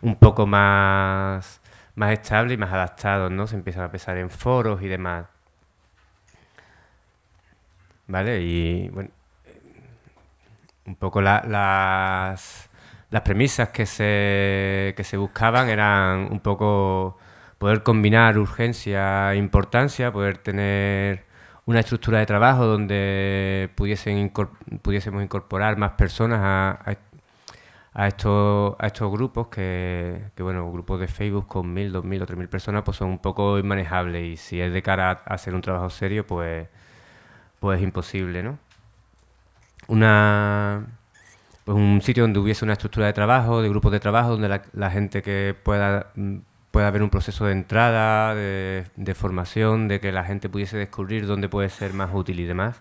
un poco más más estable y más adaptado, ¿no? Se empiezan a pensar en foros y demás. ¿Vale? Y bueno, un poco las, las premisas que se, que se buscaban eran un poco poder combinar urgencia e importancia, poder tener una estructura de trabajo donde pudiesen pudiésemos incorporar más personas a, a, a estos, a grupos, que, que, bueno, grupos de Facebook con mil, dos mil o tres mil personas, pues son un poco inmanejables y si es de cara a hacer un trabajo serio, pues, pues es imposible, ¿no? Una, pues un sitio donde hubiese una estructura de trabajo, de grupos de trabajo, donde la, gente que pueda, mm, pueda haber un proceso de entrada, de, formación, de que la gente pudiese descubrir dónde puede ser más útil y demás.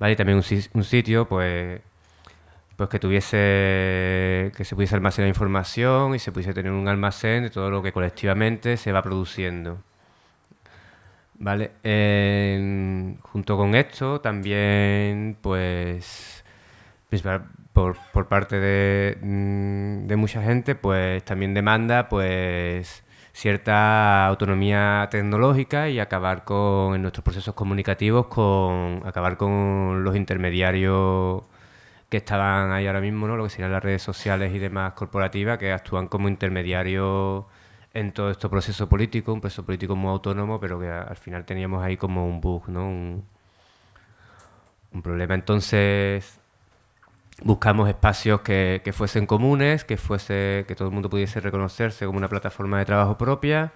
Vale, también un, un sitio, pues pues que tuviese que se pudiese almacenar información y se pudiese tener un almacén de todo lo que colectivamente se va produciendo. Vale, junto con esto también pues por, por parte de, mm, de, mucha gente pues también demanda pues cierta autonomía tecnológica y acabar con nuestros procesos comunicativos con acabar con los intermediarios que estaban ahí ahora mismo, ¿no? Lo que serían las redes sociales y demás corporativas que actúan como intermediarios en todo este proceso político, un proceso político muy autónomo, pero que al final teníamos ahí como un bug, ¿no? Un, problema. Entonces buscamos espacios que, fuesen comunes, que fuese que todo el mundo pudiese reconocerse como una plataforma de trabajo propia,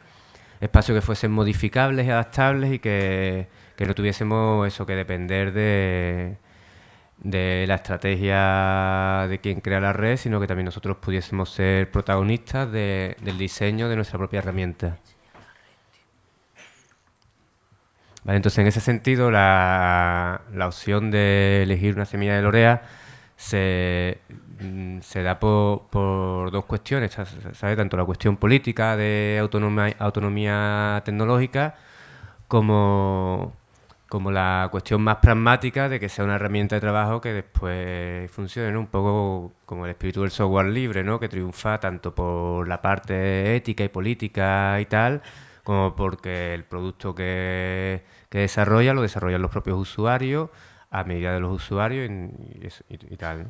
espacios que fuesen modificables y adaptables y que, que no tuviésemos eso que depender de de la estrategia de quien crea la red, sino que también nosotros pudiésemos ser protagonistas del diseño de nuestra propia herramienta. Vale, entonces, en ese sentido, la, opción de elegir una semilla de Lorea se, mm, da por, dos cuestiones, tanto la cuestión política de autonomía, autonomía tecnológica como, como la cuestión más pragmática de que sea una herramienta de trabajo que después funcione, un poco como el espíritu del software libre, ¿no? que triunfa tanto por la parte ética y política y tal, como porque el producto que, desarrolla lo desarrollan los propios usuarios a medida de los usuarios y, tal.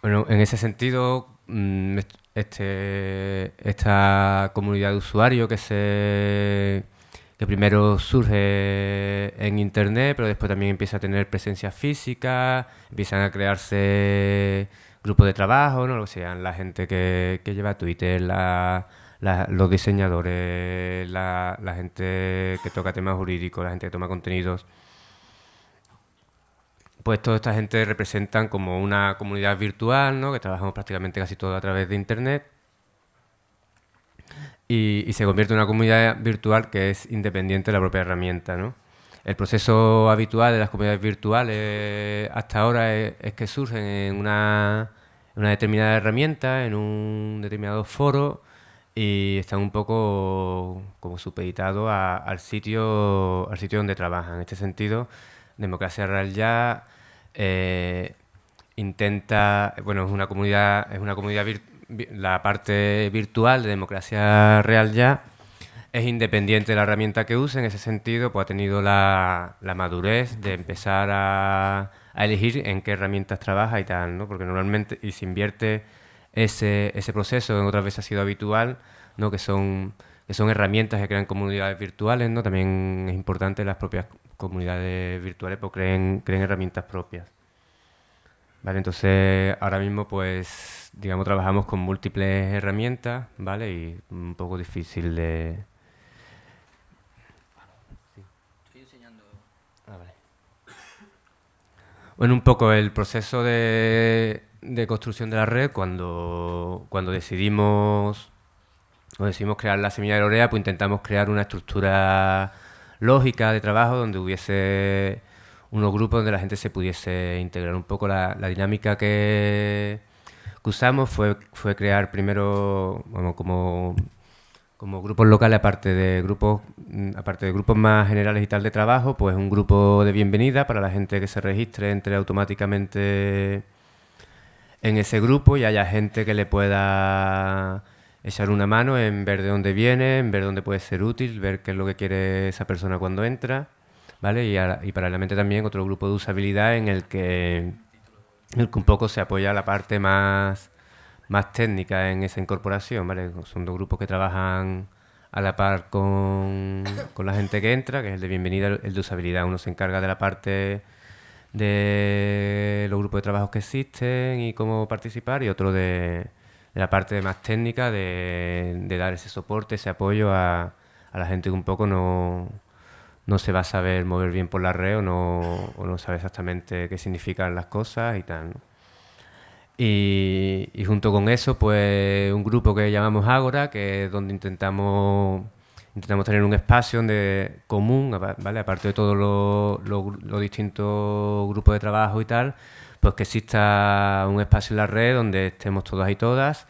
Bueno, en ese sentido, mm, este, esta comunidad de usuarios que se que primero surge en Internet, pero después también empieza a tener presencia física, empiezan a crearse grupos de trabajo, ¿no? lo que sean la gente que, lleva Twitter, los diseñadores, la, gente que toca temas jurídicos, la gente que toma contenidos. Pues toda esta gente representan como una comunidad virtual, ¿no? que trabajamos prácticamente casi todo a través de Internet y, se convierte en una comunidad virtual que es independiente de la propia herramienta. ¿no? El proceso habitual de las comunidades virtuales hasta ahora es, que surgen en una, determinada herramienta, en un determinado foro y están un poco como supeditados al, sitio, al sitio donde trabajan. En este sentido, Democracia Real ya eh, intenta, bueno, es una comunidad, es una comunidad virtual la parte virtual de democracia real ya es independiente de la herramienta que use, en ese sentido, pues ha tenido la, la madurez de empezar a, a, elegir en qué herramientas trabaja y tal, ¿no? Porque normalmente, y se invierte ese, ese proceso, en otras veces ha sido habitual, ¿no? Que son, que son herramientas que crean comunidades virtuales, ¿no? También es importante las propias comunidades virtuales, porque creen, creen herramientas propias. Vale, entonces ahora mismo pues digamos trabajamos con múltiples herramientas, ¿vale? Y un poco difícil de... Ah, bueno, un poco el proceso de, de construcción de la red cuando, cuando decidimos decidimos crear la semilla de Lorea, pues intentamos crear una estructura lógica de trabajo donde hubiese unos grupos donde la gente se pudiese integrar un poco. La, dinámica que, usamos fue, fue crear primero como, como grupos locales, aparte de grupos, mm, aparte de grupos más generales y tal de trabajo, pues un grupo de bienvenida para la gente que se registre, entre automáticamente en ese grupo y haya gente que le pueda echar una mano en ver de dónde viene, en ver dónde puede ser útil, ver qué es lo que quiere esa persona cuando entra. ¿vale? Y, paralelamente también otro grupo de usabilidad en el que, un poco se apoya la parte más, más técnica en esa incorporación, ¿vale? Son dos grupos que trabajan a la par con, la gente que entra, que es el de bienvenida, el de usabilidad. Uno se encarga de la parte de los grupos de trabajo que existen y cómo participar y otro de, la parte más técnica de, de, dar ese soporte, ese apoyo a, a la gente que un poco no, no se va a saber mover bien por la red o no, sabe exactamente qué significan las cosas y tal. Y, junto con eso, pues un grupo que llamamos Ágora, que es donde intentamos, intentamos tener un espacio donde, común, ¿vale? aparte de todos los distintos grupos de trabajo y tal, pues que exista un espacio en la red donde estemos todas y todas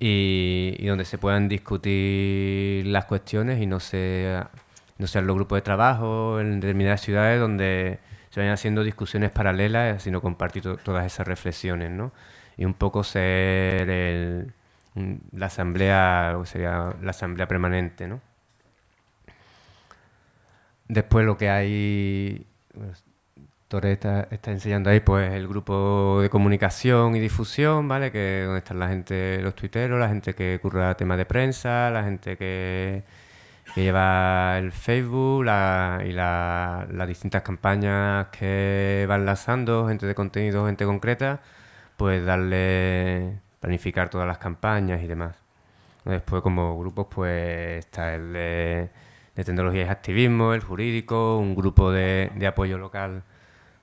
y donde se puedan discutir las cuestiones y no se no ser los grupos de trabajo en determinadas ciudades donde se vayan haciendo discusiones paralelas, sino compartir todas esas reflexiones, ¿no? Y un poco ser el, la asamblea, o sería la asamblea permanente, Después lo que hay, Torres está, enseñando ahí, pues el grupo de comunicación y difusión, ¿vale? Que donde están la gente, los tuiteros, la gente que curra temas de prensa, la gente que lleva el Facebook y las distintas campañas que van lanzando, gente de contenido, gente concreta, pues darle, planificar todas las campañas y demás. Después como grupos pues está el de, de tecnología y activismo, el jurídico, un grupo de, de apoyo local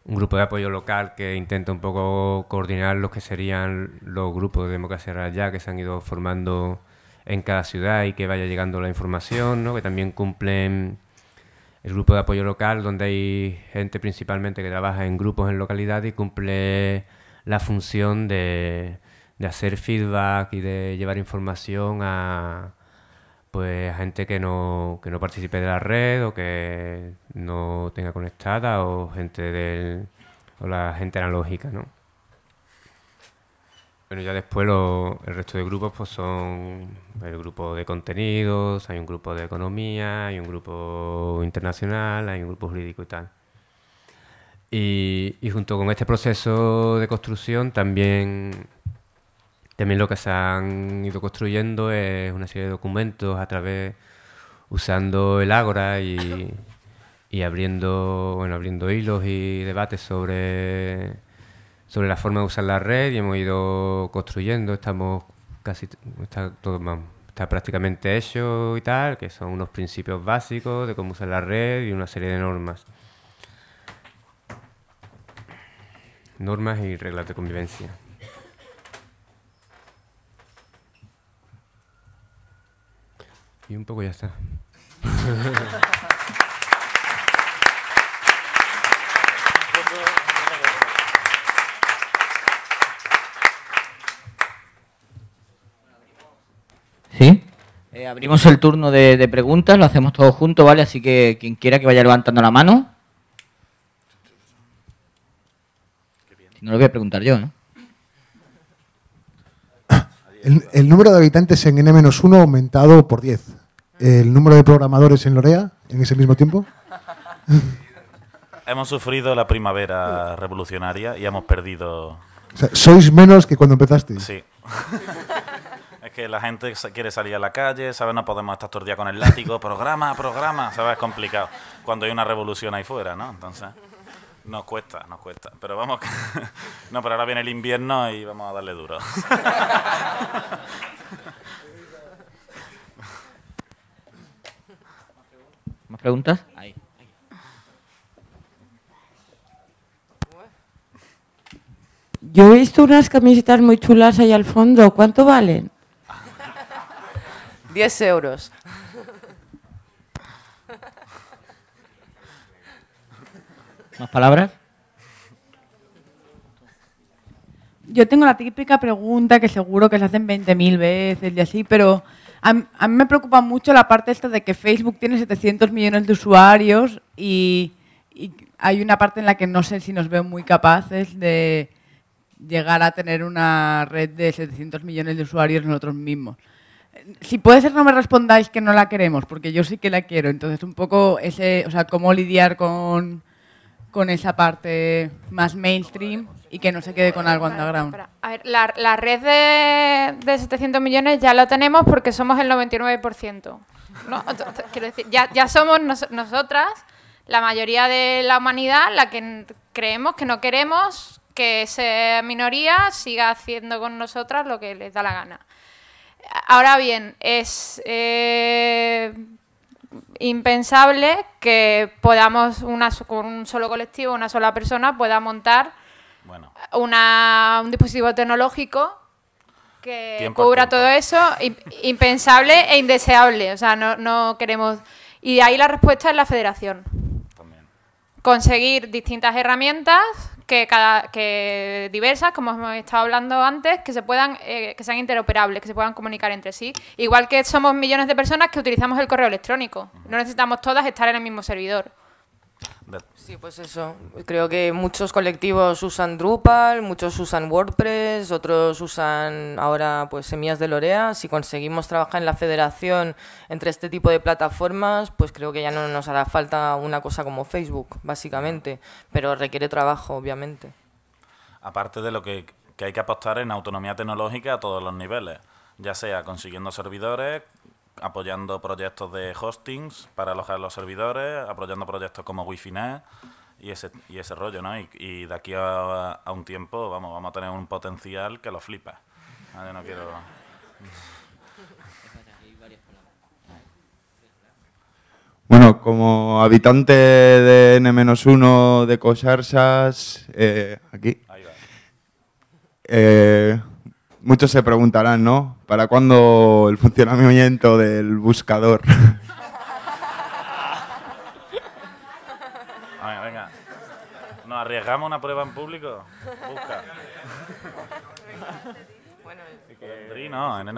un grupo de apoyo local que intenta un poco coordinar los que serían los grupos de democracia real ya que se han ido formando en cada ciudad y que vaya llegando la información, ¿no? que también cumplen el grupo de apoyo local, donde hay gente principalmente que trabaja en grupos en localidad y cumple la función de, de hacer feedback y de llevar información a pues a gente que no, que no participe de la red o que no tenga conectada o gente del o la gente analógica, ¿no? Bueno, ya después el resto de grupos pues son el grupo de contenidos, hay un grupo de economía, hay un grupo internacional, hay un grupo jurídico y tal. Y, junto con este proceso de construcción también, también lo que se han ido construyendo es una serie de documentos a través, usando el Ágora y, y abriendo, bueno, abriendo hilos y debates sobre sobre la forma de usar la red y hemos ido construyendo, estamos casi, está está prácticamente hecho y tal, que son unos principios básicos de cómo usar la red y una serie de normas. Normas y reglas de convivencia. Y un poco ya está. ¿Sí? Eh, abrimos el turno de, preguntas, lo hacemos todos juntos, ¿vale? Así que quien quiera que vaya levantando la mano. no lo voy a preguntar yo, ¿no? El, número de habitantes en N-1 aumentado por 10. ¿El número de programadores en Lorea en ese mismo tiempo? hemos sufrido la primavera revolucionaria y hemos perdido... sois menos que cuando empezaste. Sí. que la gente quiere salir a la calle, ¿sabes? No podemos estar todo el día con el látigo, programa, programa, ¿sabes? Es complicado cuando hay una revolución ahí fuera, ¿no? Entonces, nos cuesta, nos cuesta. Pero vamos, que... no, pero ahora viene el invierno y vamos a darle duro. ¿Más preguntas? Ahí. Yo he visto unas camisetas muy chulas ahí al fondo. ¿Cuánto valen? 10 euros. ¿Más palabras? Yo tengo la típica pregunta que seguro que se hacen 20.000 veces y así, pero a, mí me preocupa mucho la parte esta de que Facebook tiene 700 millones de usuarios y, y hay una parte en la que no sé si nos veo muy capaces de llegar a tener una red de 700 millones de usuarios nosotros mismos. Si puede ser, no me respondáis que no la queremos, porque yo sí que la quiero. Entonces, un poco ese, o sea, cómo lidiar con, esa parte más mainstream y que no se quede con algo underground. A ver, la, red de, de 700 millones ya lo tenemos porque somos el 99%. quiero decir, ya, ya somos nosotras, la mayoría de la humanidad, la que creemos que no queremos que esa minoría siga haciendo con nosotras lo que les da la gana. Ahora bien, es eh, impensable que podamos, una, con un solo colectivo, una sola persona, pueda montar una, un dispositivo tecnológico que cubra todo eso, impensable e indeseable. O sea, no, queremos... Y de ahí la respuesta es la federación. También. Conseguir distintas herramientas que, cada, que diversas, como hemos estado hablando antes, que se puedan, eh, que sean interoperables, que se puedan comunicar entre sí. Igual que somos millones de personas que utilizamos el correo electrónico. No necesitamos todas estar en el mismo servidor. Sí, pues eso. Creo que muchos colectivos usan Drupal, muchos usan WordPress, otros usan ahora pues semillas de Lorea. Si conseguimos trabajar en la federación entre este tipo de plataformas, pues creo que ya no nos hará falta una cosa como Facebook, básicamente. Pero requiere trabajo, obviamente. Aparte de lo que, que hay que apostar en autonomía tecnológica a todos los niveles, ya sea consiguiendo servidores, apoyando proyectos de hostings para alojar los servidores, apoyando proyectos como wi y ese, y ese rollo, ¿no? Y, de aquí a, un tiempo, vamos, vamos a tener un potencial que lo flipa. Ah, no quiero... Bueno, como habitante de N-1 de Cosarsas, eh, aquí, eh, Muchos se preguntarán, ¿no? ¿Para cuándo el funcionamiento del buscador? venga, venga. ¿Nos arriesgamos una prueba en público? Busca. no, en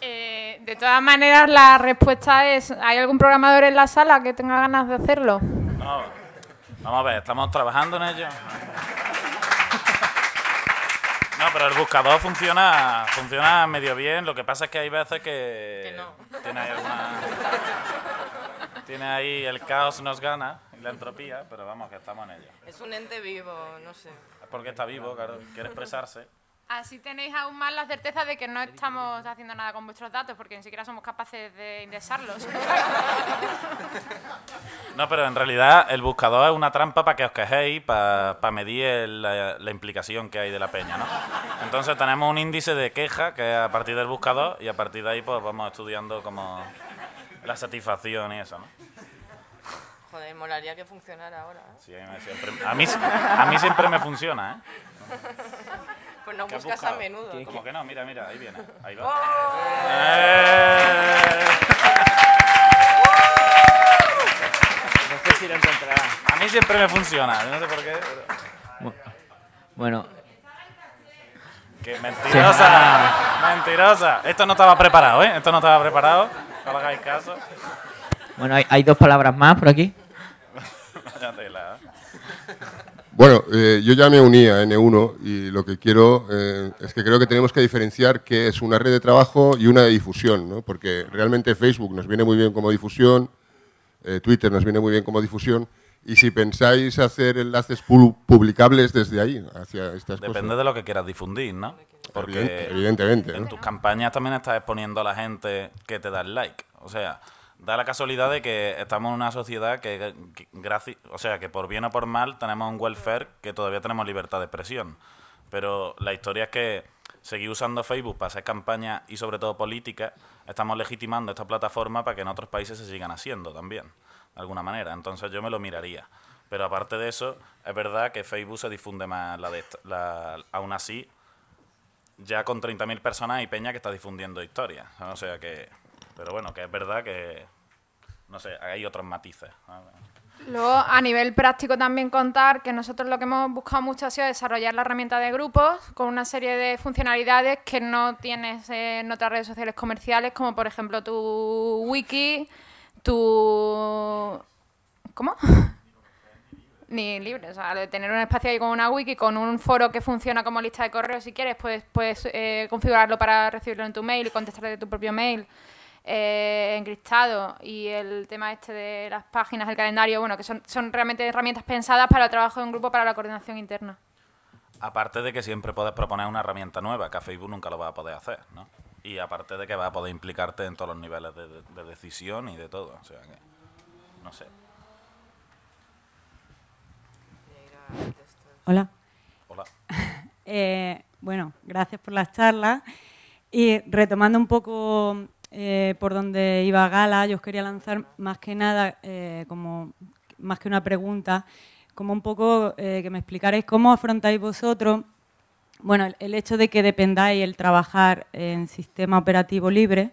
eh, de todas maneras, la respuesta es, ¿hay algún programador en la sala que tenga ganas de hacerlo? No. Vamos a ver, estamos trabajando en ello. No, pero el buscador funciona, funciona medio bien. Lo que pasa es que hay veces que. Tiene ahí, el caos nos gana y la entropía, pero vamos, que estamos en ello. Es un ente vivo, no sé. porque está vivo, claro, quiere expresarse. Así tenéis aún más la certeza de que no estamos haciendo nada con vuestros datos, porque ni siquiera somos capaces de indexarlos. No, pero en realidad el buscador es una trampa para que os quejéis, para, medir la, implicación que hay de la peña, ¿no? Entonces tenemos un índice de queja que es a partir del buscador y a partir de ahí pues vamos estudiando como la satisfacción y eso, ¿no? Joder, molaría que funcionara ahora. ¿eh? Sí, a mí, siempre, a mí siempre me funciona, ¿eh? Pues no buscas a menudo. Como que no, mira, mira, ahí viene. Ahí va. ¡Oh! Eh. No sé si A mí siempre me funciona, no sé por qué. Bueno. Qué mentirosa, mentirosa. Esto no estaba preparado, ¿eh? Esto no estaba preparado. No hagáis caso. Bueno, hay dos palabras más por aquí. Bueno, eh, yo ya me unía a N1 y lo que quiero eh, es que creo que tenemos que diferenciar qué es una red de trabajo y una de difusión, ¿no? porque realmente Facebook nos viene muy bien como difusión, eh, Twitter nos viene muy bien como difusión, y si pensáis hacer enlaces publicables desde ahí, hacia estas Depende cosas. Depende de lo que quieras difundir, ¿no? Porque evidentemente. En tus campañas también estás exponiendo a la gente que te da el like. O sea, da la casualidad de que estamos en una sociedad que, o sea, que por bien o por mal tenemos un welfare que todavía tenemos libertad de expresión. Pero la historia es que seguir usando Facebook para hacer campañas y sobre todo política, estamos legitimando esta plataforma para que en otros países se sigan haciendo también, de alguna manera. Entonces yo me lo miraría. Pero aparte de eso, es verdad que Facebook se difunde más la de aún así, ya con 30.000 personas y Peña que está difundiendo historias. O sea que... Pero bueno, que es verdad que, no sé, hay otros matices. Luego, a nivel práctico también contar que nosotros lo que hemos buscado mucho ha sido desarrollar la herramienta de grupos con una serie de funcionalidades que no tienes en otras redes sociales comerciales, como por ejemplo tu wiki, tu... ¿Cómo? Ni libre, o sea, de tener un espacio ahí con una wiki, con un foro que funciona como lista de correo si quieres, pues, puedes puedes eh, configurarlo para recibirlo en tu mail y contestar de tu propio mail eh, encriptado y el tema este de las páginas, del calendario, bueno, que son, son realmente herramientas pensadas para el trabajo de un grupo, para la coordinación interna. Aparte de que siempre puedes proponer una herramienta nueva, que a Facebook nunca lo va a poder hacer, ¿no? Y aparte de que va a poder implicarte en todos los niveles de, decisión y de todo, o sea que, no sé. Hola. Hola. Eh, bueno, gracias por las charlas. Y retomando un poco eh, por donde iba Gala, yo os quería lanzar más que nada, eh, como más que una pregunta, como un poco eh, que me explicaréis cómo afrontáis vosotros bueno, el, hecho de que dependáis el trabajar en sistema operativo libre,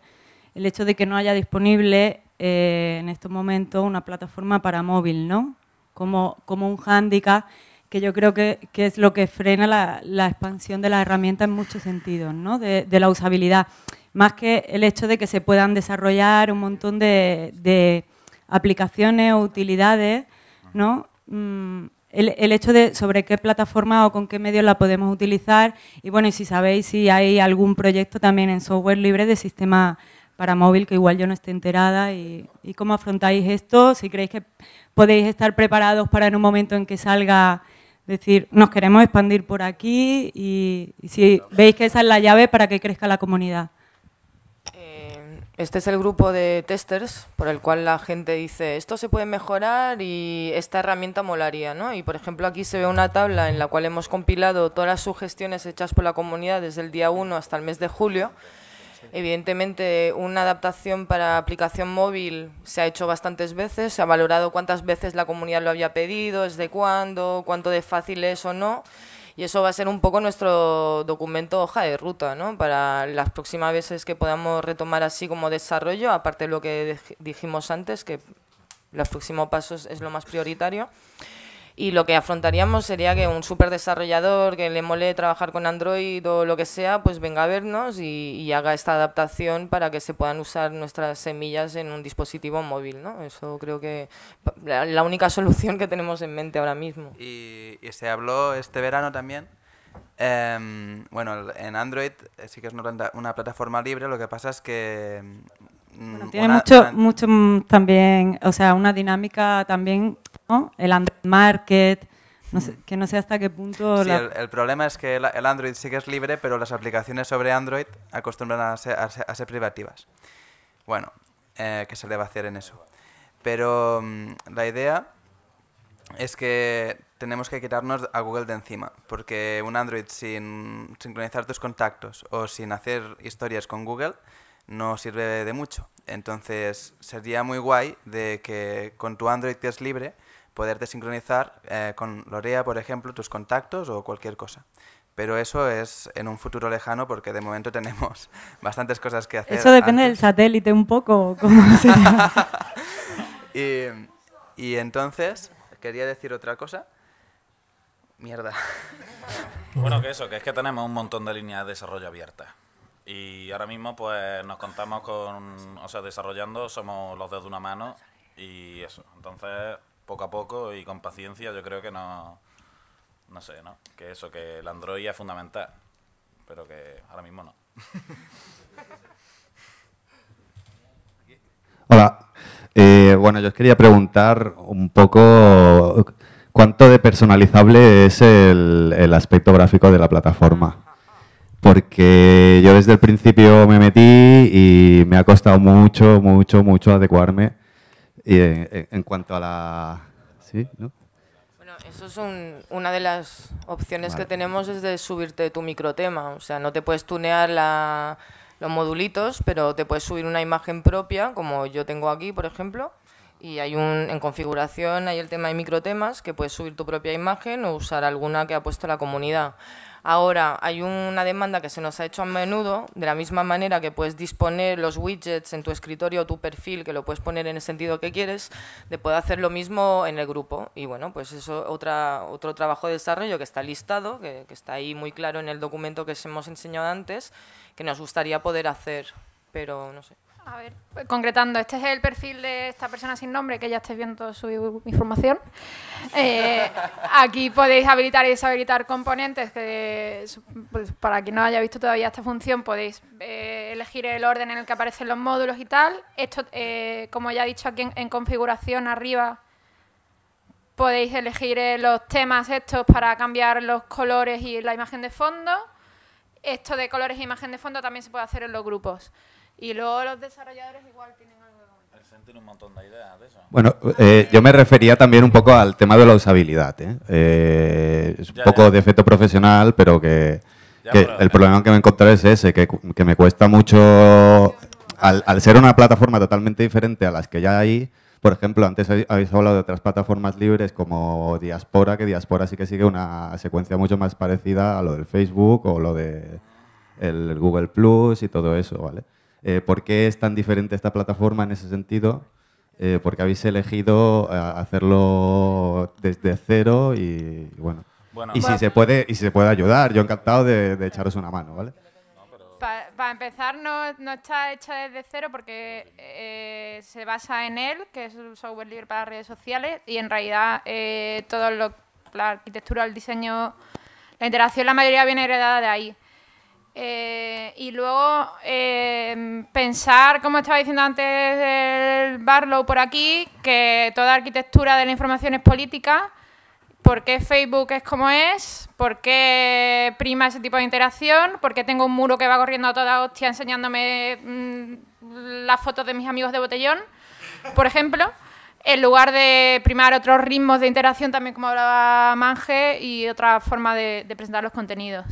el hecho de que no haya disponible en estos momentos una plataforma para móvil, ¿no? Como, un hándicap que yo creo que, es lo que frena la, expansión de las herramientas en muchos sentidos, ¿no? de la usabilidad más que el hecho de que se puedan desarrollar un montón de, aplicaciones o utilidades, ¿no? Mm, el, hecho de sobre qué plataforma o con qué medios la podemos utilizar y bueno, y si sabéis si hay algún proyecto también en software libre de sistema para móvil que igual yo no esté enterada y, cómo afrontáis esto, si creéis que podéis estar preparados para en un momento en que salga decir, nos queremos expandir por aquí y si veis que esa es la llave para que crezca la comunidad. Este es el grupo de testers por el cual la gente dice, esto se puede mejorar y esta herramienta molaría, ¿no? Y por ejemplo aquí se ve una tabla en la cual hemos compilado todas las sugestiones hechas por la comunidad desde el día 1 hasta el mes de julio. Evidentemente una adaptación para aplicación móvil se ha hecho bastantes veces, se ha valorado cuántas veces la comunidad lo había pedido, desde cuándo, cuánto de fácil es o no y eso va a ser un poco nuestro documento hoja de ruta, ¿no? Para las próximas veces que podamos retomar así como desarrollo, aparte de lo que dijimos antes, que los próximos pasos es lo más prioritario y lo que afrontaríamos sería que un super desarrollador que le mole trabajar con Android o lo que sea, pues venga a vernos y, haga esta adaptación para que se puedan usar nuestras semillas en un dispositivo móvil, ¿no? Eso creo que la, la única solución que tenemos en mente ahora mismo. Y, se habló este verano también. Em, bueno, en Android eh, sí que es una, plataforma libre, lo que pasa es que mm, tiene mucho, mucho también, o sea, una dinámica también el Android Market, sé, que no sé hasta qué punto... Sí, el, problema es que el, Android sí que es libre, pero las aplicaciones sobre Android acostumbran a ser, a ser, privativas. Bueno, eh, ¿qué se le va a hacer en eso? Pero mm, la idea es que tenemos que quitarnos a Google de encima, porque un Android sin sincronizar tus contactos o sin hacer historias con Google no sirve de mucho. Entonces sería muy guay de que con tu Android que es libre poderte sincronizar eh, con Lorea, por ejemplo, tus contactos o cualquier cosa. Pero eso es en un futuro lejano porque de momento tenemos bastantes cosas que hacer. Eso depende del satélite un poco, ¿cómo y, y entonces, quería decir otra cosa. Mierda. Bueno, que eso, que es que tenemos un montón de líneas de desarrollo abiertas. Y ahora mismo, pues nos contamos con. O sea, desarrollando, somos los dedos de una mano y eso. Entonces, poco a poco y con paciencia, yo creo que no. No sé, ¿no? Que eso, que el Android es fundamental. Pero que ahora mismo no. Hola. Eh, bueno, yo os quería preguntar un poco cuánto de personalizable es el, aspecto gráfico de la plataforma. Porque yo desde el principio me metí y me ha costado mucho, mucho, mucho adecuarme y en, cuanto a la... ¿Sí? ¿No? Bueno, eso es una de las opciones que tenemos es de subirte tu microtema. O sea, no te puedes tunear los modulitos, pero te puedes subir una imagen propia, como yo tengo aquí, por ejemplo. Y hay un, en configuración hay el tema de microtemas, que puedes subir tu propia imagen o usar alguna que ha puesto la comunidad. Ahora hay una demanda que se nos ha hecho a menudo, de la misma manera que puedes disponer los widgets en tu escritorio o tu perfil, que lo puedes poner en el sentido que quieres, de poder hacer lo mismo en el grupo. Y bueno, pues eso otra, otro trabajo de desarrollo que está listado, que, que está ahí muy claro en el documento que os hemos enseñado antes, que nos gustaría poder hacer, pero no sé. A ver, pues, concretando, este es el perfil de esta persona sin nombre, que ya estáis viendo su información. Eh, aquí podéis habilitar y deshabilitar componentes, pues, para quien no haya visto todavía esta función podéis eh, elegir el orden en el que aparecen los módulos y tal. Esto, eh, como ya he dicho aquí en, configuración arriba, podéis elegir los temas estos para cambiar los colores y la imagen de fondo. Esto de colores e imagen de fondo también se puede hacer en los grupos. Y luego los desarrolladores igual tienen algo un montón de ideas de eso. Bueno, eh, yo me refería también un poco al tema de la usabilidad. ¿eh? Eh, es un poco de efecto profesional, pero que, el problema que me encontré es ese, que, me cuesta mucho... Al, ser una plataforma totalmente diferente a las que ya hay, por ejemplo, antes habéis hablado de otras plataformas libres como Diaspora, que Diaspora sí que sigue una secuencia mucho más parecida a lo del Facebook o lo de el Google Plus y todo eso, ¿vale? Eh, ¿Por qué es tan diferente esta plataforma en ese sentido? Eh, porque habéis elegido eh, hacerlo desde cero y, bueno. y, si se puede, y si se puede ayudar, yo encantado de, echaros una mano, ¿vale? Para empezar, no, está hecha desde cero porque se basa en él, que es un software libre para redes sociales, y en realidad eh, todo la arquitectura, el diseño, la interacción, la mayoría viene heredada de ahí. Eh, y luego em, pensar, como estaba diciendo antes el Barlow por aquí, que toda arquitectura de la información es política, por qué Facebook es como es, por qué prima ese tipo de interacción, por qué tengo un muro que va corriendo a toda hostia enseñándome mm, las fotos de mis amigos de botellón, por ejemplo en lugar de primar otros ritmos de interacción, también como hablaba Manje, y otra forma de presentar los contenidos.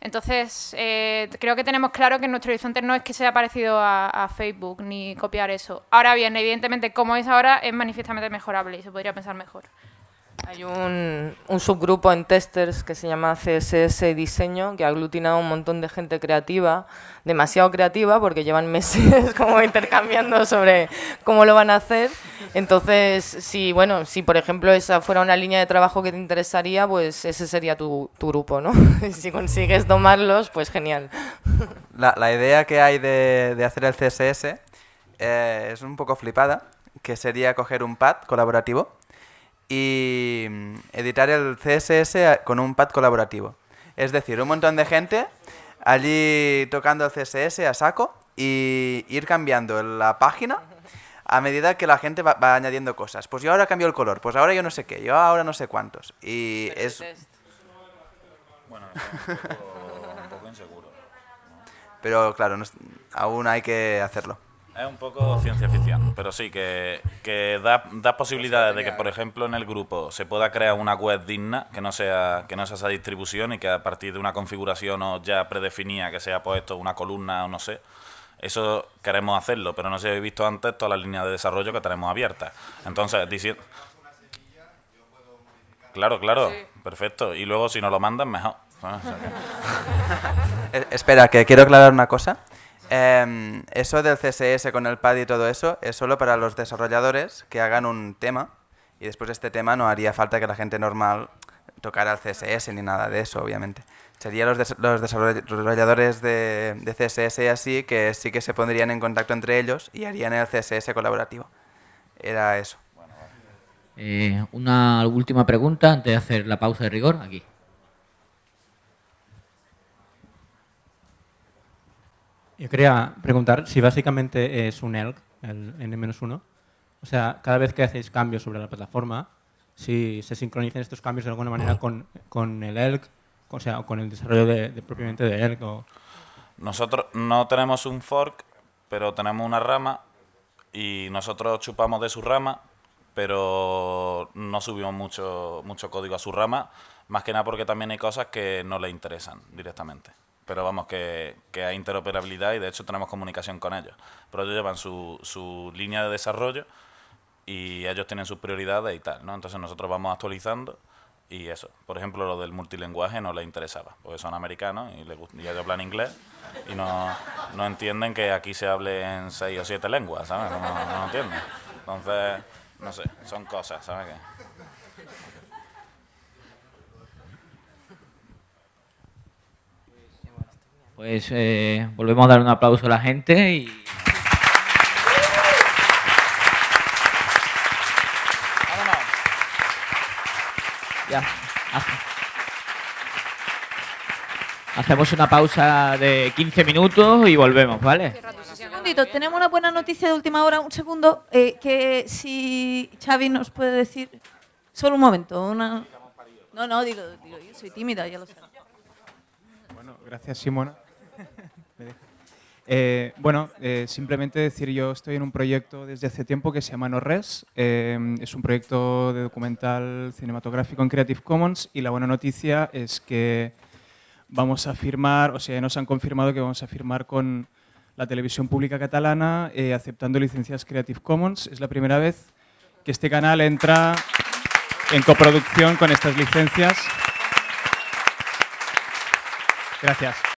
Entonces, eh, creo que tenemos claro que nuestro horizonte no es que sea parecido a, a, Facebook ni copiar eso. Ahora bien, evidentemente, como es ahora, es manifiestamente mejorable y se podría pensar mejor. Hay un, subgrupo en testers que se llama CSS Diseño, que ha aglutinado un montón de gente creativa, demasiado creativa, porque llevan meses como intercambiando sobre cómo lo van a hacer. Entonces, si, bueno, si por ejemplo esa fuera una línea de trabajo que te interesaría, pues ese sería tu, grupo, ¿no? si consigues tomarlos, pues genial. La, idea que hay de, hacer el CSS eh, es un poco flipada, que sería coger un pad colaborativo y mm, editar el CSS con un pad colaborativo. Es decir, un montón de gente allí tocando CSS a saco y ir cambiando la página a medida que la gente va, añadiendo cosas. Pues yo ahora cambio el color, pues ahora yo no sé qué, yo ahora no sé cuántos. Y es... Bueno, un poco, inseguro. Pero claro, aún hay que hacerlo. Es un poco ciencia ficción, pero sí, que, que da, da, posibilidades de que, por ejemplo, en el grupo se pueda crear una web digna, que no sea que no sea esa distribución y que a partir de una configuración o ya predefinida, que sea puesto pues, una columna o no sé, eso queremos hacerlo, pero no se habéis visto antes todas las líneas de desarrollo que tenemos abiertas. Entonces, diciendo... Claro, claro, perfecto. Y luego si nos lo mandan, mejor. Eh, espera, que quiero aclarar una cosa. Em, eso del CSS con el pad y todo eso es solo para los desarrolladores que hagan un tema y después de este tema no haría falta que la gente normal tocara el CSS ni nada de eso, obviamente. sería los, desarrolladores de, CSS y así que sí que se pondrían en contacto entre ellos y harían el CSS colaborativo. Era eso. Eh, una última pregunta antes de hacer la pausa de rigor aquí. Yo quería preguntar si básicamente es un ELK, el N-1. O sea, cada vez que hacéis cambios sobre la plataforma, si se sincronizan estos cambios de alguna manera con, el ELK, o sea, con el desarrollo de, propiamente de ELK. Nosotros no tenemos un fork, pero tenemos una rama y nosotros chupamos de su rama, pero no subimos mucho, mucho código a su rama, más que nada porque también hay cosas que no le interesan directamente pero vamos, que, hay interoperabilidad y de hecho tenemos comunicación con ellos. Pero ellos llevan su, su línea de desarrollo y ellos tienen sus prioridades y tal, ¿no? Entonces nosotros vamos actualizando y eso. Por ejemplo, lo del multilingüaje no les interesaba, porque son americanos y, les gusta, y ellos hablan inglés y no, entienden que aquí se hable en seis o siete lenguas, ¿sabes? No, entienden. Entonces, no sé, son cosas, ¿sabes? qué? Pues eh, volvemos a dar un aplauso a la gente y... Hacemos una pausa de 15 minutos y volvemos, ¿vale? Segundito, tenemos una buena noticia de última hora, un segundo, eh, que si Xavi nos puede decir, solo un momento, una... No, no, digo, yo soy tímida, ya lo sé. Bueno, gracias Simona. Eh, bueno, eh, simplemente decir, yo estoy en un proyecto desde hace tiempo que se llama No Res. Eh, es un proyecto de documental cinematográfico en Creative Commons y la buena noticia es que vamos a firmar, o sea, nos han confirmado que vamos a firmar con la televisión pública catalana aceptando licencias Creative Commons. Es la primera vez que este canal entra en coproducción con estas licencias. Gracias.